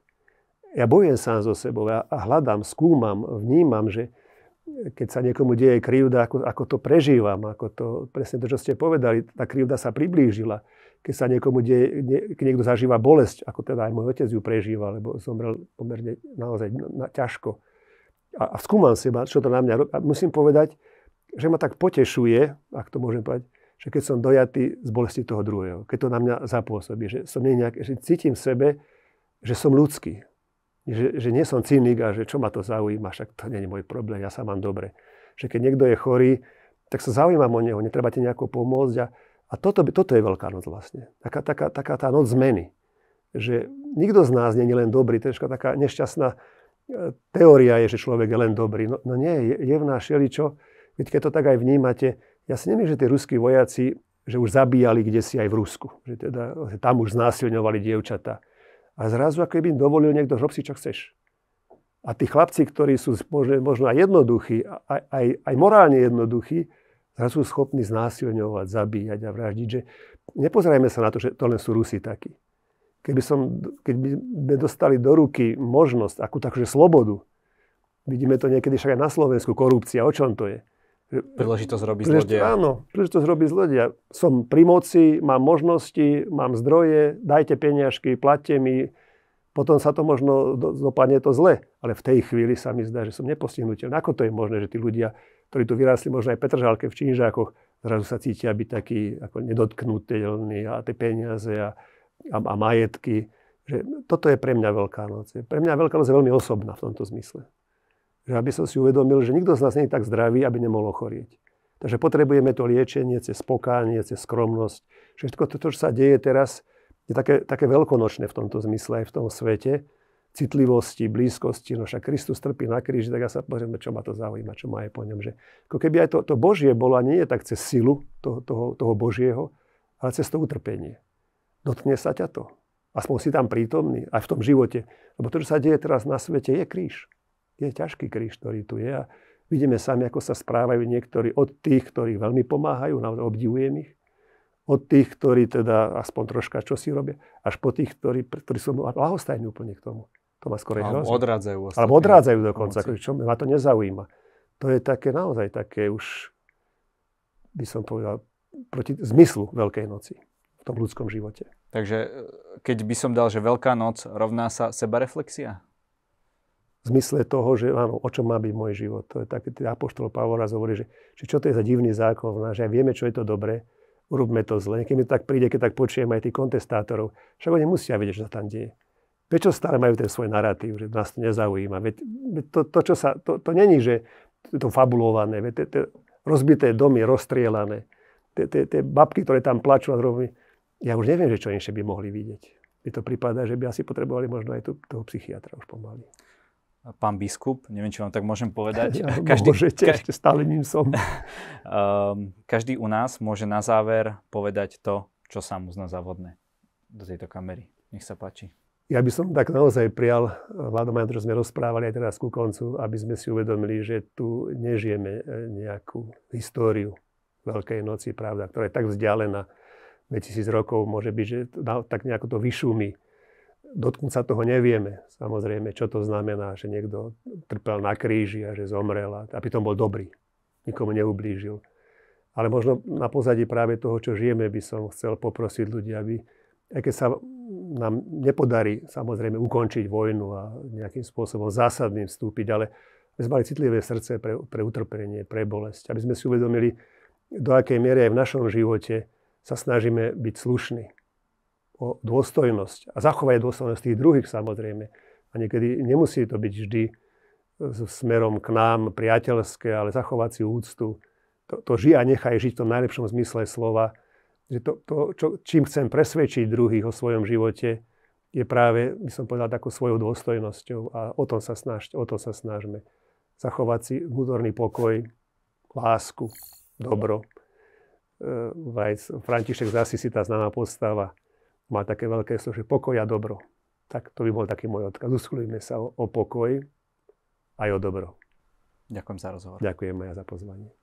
Ja bojujem sám so sebou, a hľadám, skúmam, vnímam, že, keď sa niekomu deje krivda, ako, ako to prežívam, ako to, presne to, čo ste povedali, tá krivda sa priblížila. Keď sa niekomu deje, nie, keď niekto zažíva bolesť, ako teda aj môj otec ju prežíva, lebo zomrel pomerne naozaj na, na, ťažko. A, a skúmam si, čo to na mňa robí. A musím povedať, že ma tak potešuje, ak to môžem povedať, že keď som dojatý z bolesti toho druhého, keď to na mňa zapôsobí, že som nejak, že cítim v sebe, že som ľudský, že, že nie som cynik a že čo ma to zaujíma, však to nie je môj problém, ja sa mám dobre. Že keď niekto je chorý, tak sa zaujímam o neho, netreba ti nejako pomôcť. A, a toto, toto je veľká noc vlastne. Taká, taká, taká tá noc zmeny. Že nikto z nás nie je len dobrý, to je taká nešťastná e, teória je, že človek je len dobrý. No, no nie, je, je v nás čo, keď to tak aj vnímate, ja si nemyslím, že tí ruskí vojaci, že už zabíjali kde si aj v Rusku. Že teda, že tam už znásilňovali dievčatá a zrazu, ako keby im dovolil niekto, rob si, čo chceš. A tí chlapci, ktorí sú možno aj jednoduchí, aj, aj, aj morálne jednoduchí, zrazu sú schopní znásilňovať, zabíjať a vraždiť. Že nepozerajme sa na to, že to len sú Rusi takí. Keby, som, keby sme dostali do ruky možnosť, akú takúže slobodu, vidíme to niekedy však aj na Slovensku, korupcia, o čom to je? Príležitosť robí zlodia. Áno, príležitosť robí zlodia. Som pri moci, mám možnosti, mám zdroje, dajte peniažky, platte mi, potom sa to možno dopadne to zle. Ale v tej chvíli sa mi zdá, že som nepostihnutelný. Ako to je možné, že tí ľudia, ktorí tu vyrástli možno aj Petržálke v Činžákoch, zrazu sa cítia byť takí ako nedotknutelní a tie peniaze a, a, a majetky. Že toto je pre mňa Veľká noc. Pre mňa Veľká noc je veľmi osobná v tomto zmysle že aby som si uvedomil, že nikto z nás nie je tak zdravý, aby nemohol ochorieť. Takže potrebujeme to liečenie cez pokánie, cez skromnosť. Všetko to, čo sa deje teraz, je také, také veľkonočné v tomto zmysle aj v tom svete. Citlivosti, blízkosti, no však Kristus trpí na kríži, tak ja sa pozrieme, čo ma to zaujíma, čo má je po ňom. Že ako keby aj to, to Božie bolo a nie je tak cez silu toho, toho, toho Božieho, ale cez to utrpenie. Dotkne sa ťa to. Aspoň si tam prítomný, aj v tom živote. Lebo to, čo sa deje teraz na svete, je kríž je ťažký kríž, ktorý tu je. A vidíme sami, ako sa správajú niektorí od tých, ktorí veľmi pomáhajú, naozaj obdivujem ich, od tých, ktorí teda aspoň troška čo si robia, až po tých, ktorí, ktorí sú lahostajní úplne k tomu. To ma skôr Alebo odrádzajú. Alebo odrádzajú dokonca, ako, čo ma to nezaujíma. To je také naozaj také už, by som povedal, proti zmyslu Veľkej noci v tom ľudskom živote. Takže keď by som dal, že Veľká noc rovná sa sebareflexia? v zmysle toho, že áno, o čom má byť môj život. To je taký apoštol Pavol raz hovorí, že, že čo to je za divný zákon, že aj vieme, čo je to dobré, urobme to zle. Keď mi to tak príde, keď tak počujem aj tých kontestátorov, však oni musia vedieť, čo sa tam deje. Prečo stále majú ten svoj narratív, že nás to nezaujíma? Veď to, to, čo sa, to, to není, že je to fabulované, veď te, te rozbité domy, rozstrielané. Tie babky, ktoré tam plačú a drobí, ja už neviem, že čo inšie by mohli vidieť. Mi to prípada, že by asi potrebovali možno aj tú, toho psychiatra už pomaly pán biskup, neviem, či vám tak môžem povedať. Ja, každý, môžete, každý, ešte stále ním som. Ehm, každý u nás môže na záver povedať to, čo sa mu zna závodné do tejto kamery. Nech sa páči. Ja by som tak naozaj prijal, Vládom Andro sme rozprávali aj teraz ku koncu, aby sme si uvedomili, že tu nežijeme e, nejakú históriu Veľkej noci, pravda, ktorá je tak vzdialená 2000 rokov, môže byť, že tak nejako to vyšumí dotknúť sa toho nevieme. Samozrejme, čo to znamená, že niekto trpel na kríži a že zomrel a, a tom bol dobrý. Nikomu neublížil. Ale možno na pozadí práve toho, čo žijeme, by som chcel poprosiť ľudí, aby, aj keď sa nám nepodarí samozrejme ukončiť vojnu a nejakým spôsobom zásadným vstúpiť, ale aby sme mali citlivé srdce pre, pre utrpenie, pre bolesť. Aby sme si uvedomili, do akej miery aj v našom živote sa snažíme byť slušní, o dôstojnosť a zachovanie dôstojnosti tých druhých samozrejme. A niekedy nemusí to byť vždy e, smerom k nám priateľské, ale zachovať si úctu. To, to žij a nechaj žiť v tom najlepšom zmysle slova. Že to, to čo, čím chcem presvedčiť druhých o svojom živote, je práve, by som povedal, takou svojou dôstojnosťou a o tom sa, snaž, o tom sa snažme. Zachovať si vnútorný pokoj, lásku, dobro. E, František z Asisi, tá známa postava, má také veľké slovo, že pokoj a dobro. Tak to by bol taký môj odkaz. Usilujme sa o, o pokoj aj o dobro. Ďakujem za rozhovor. Ďakujem aj za pozvanie.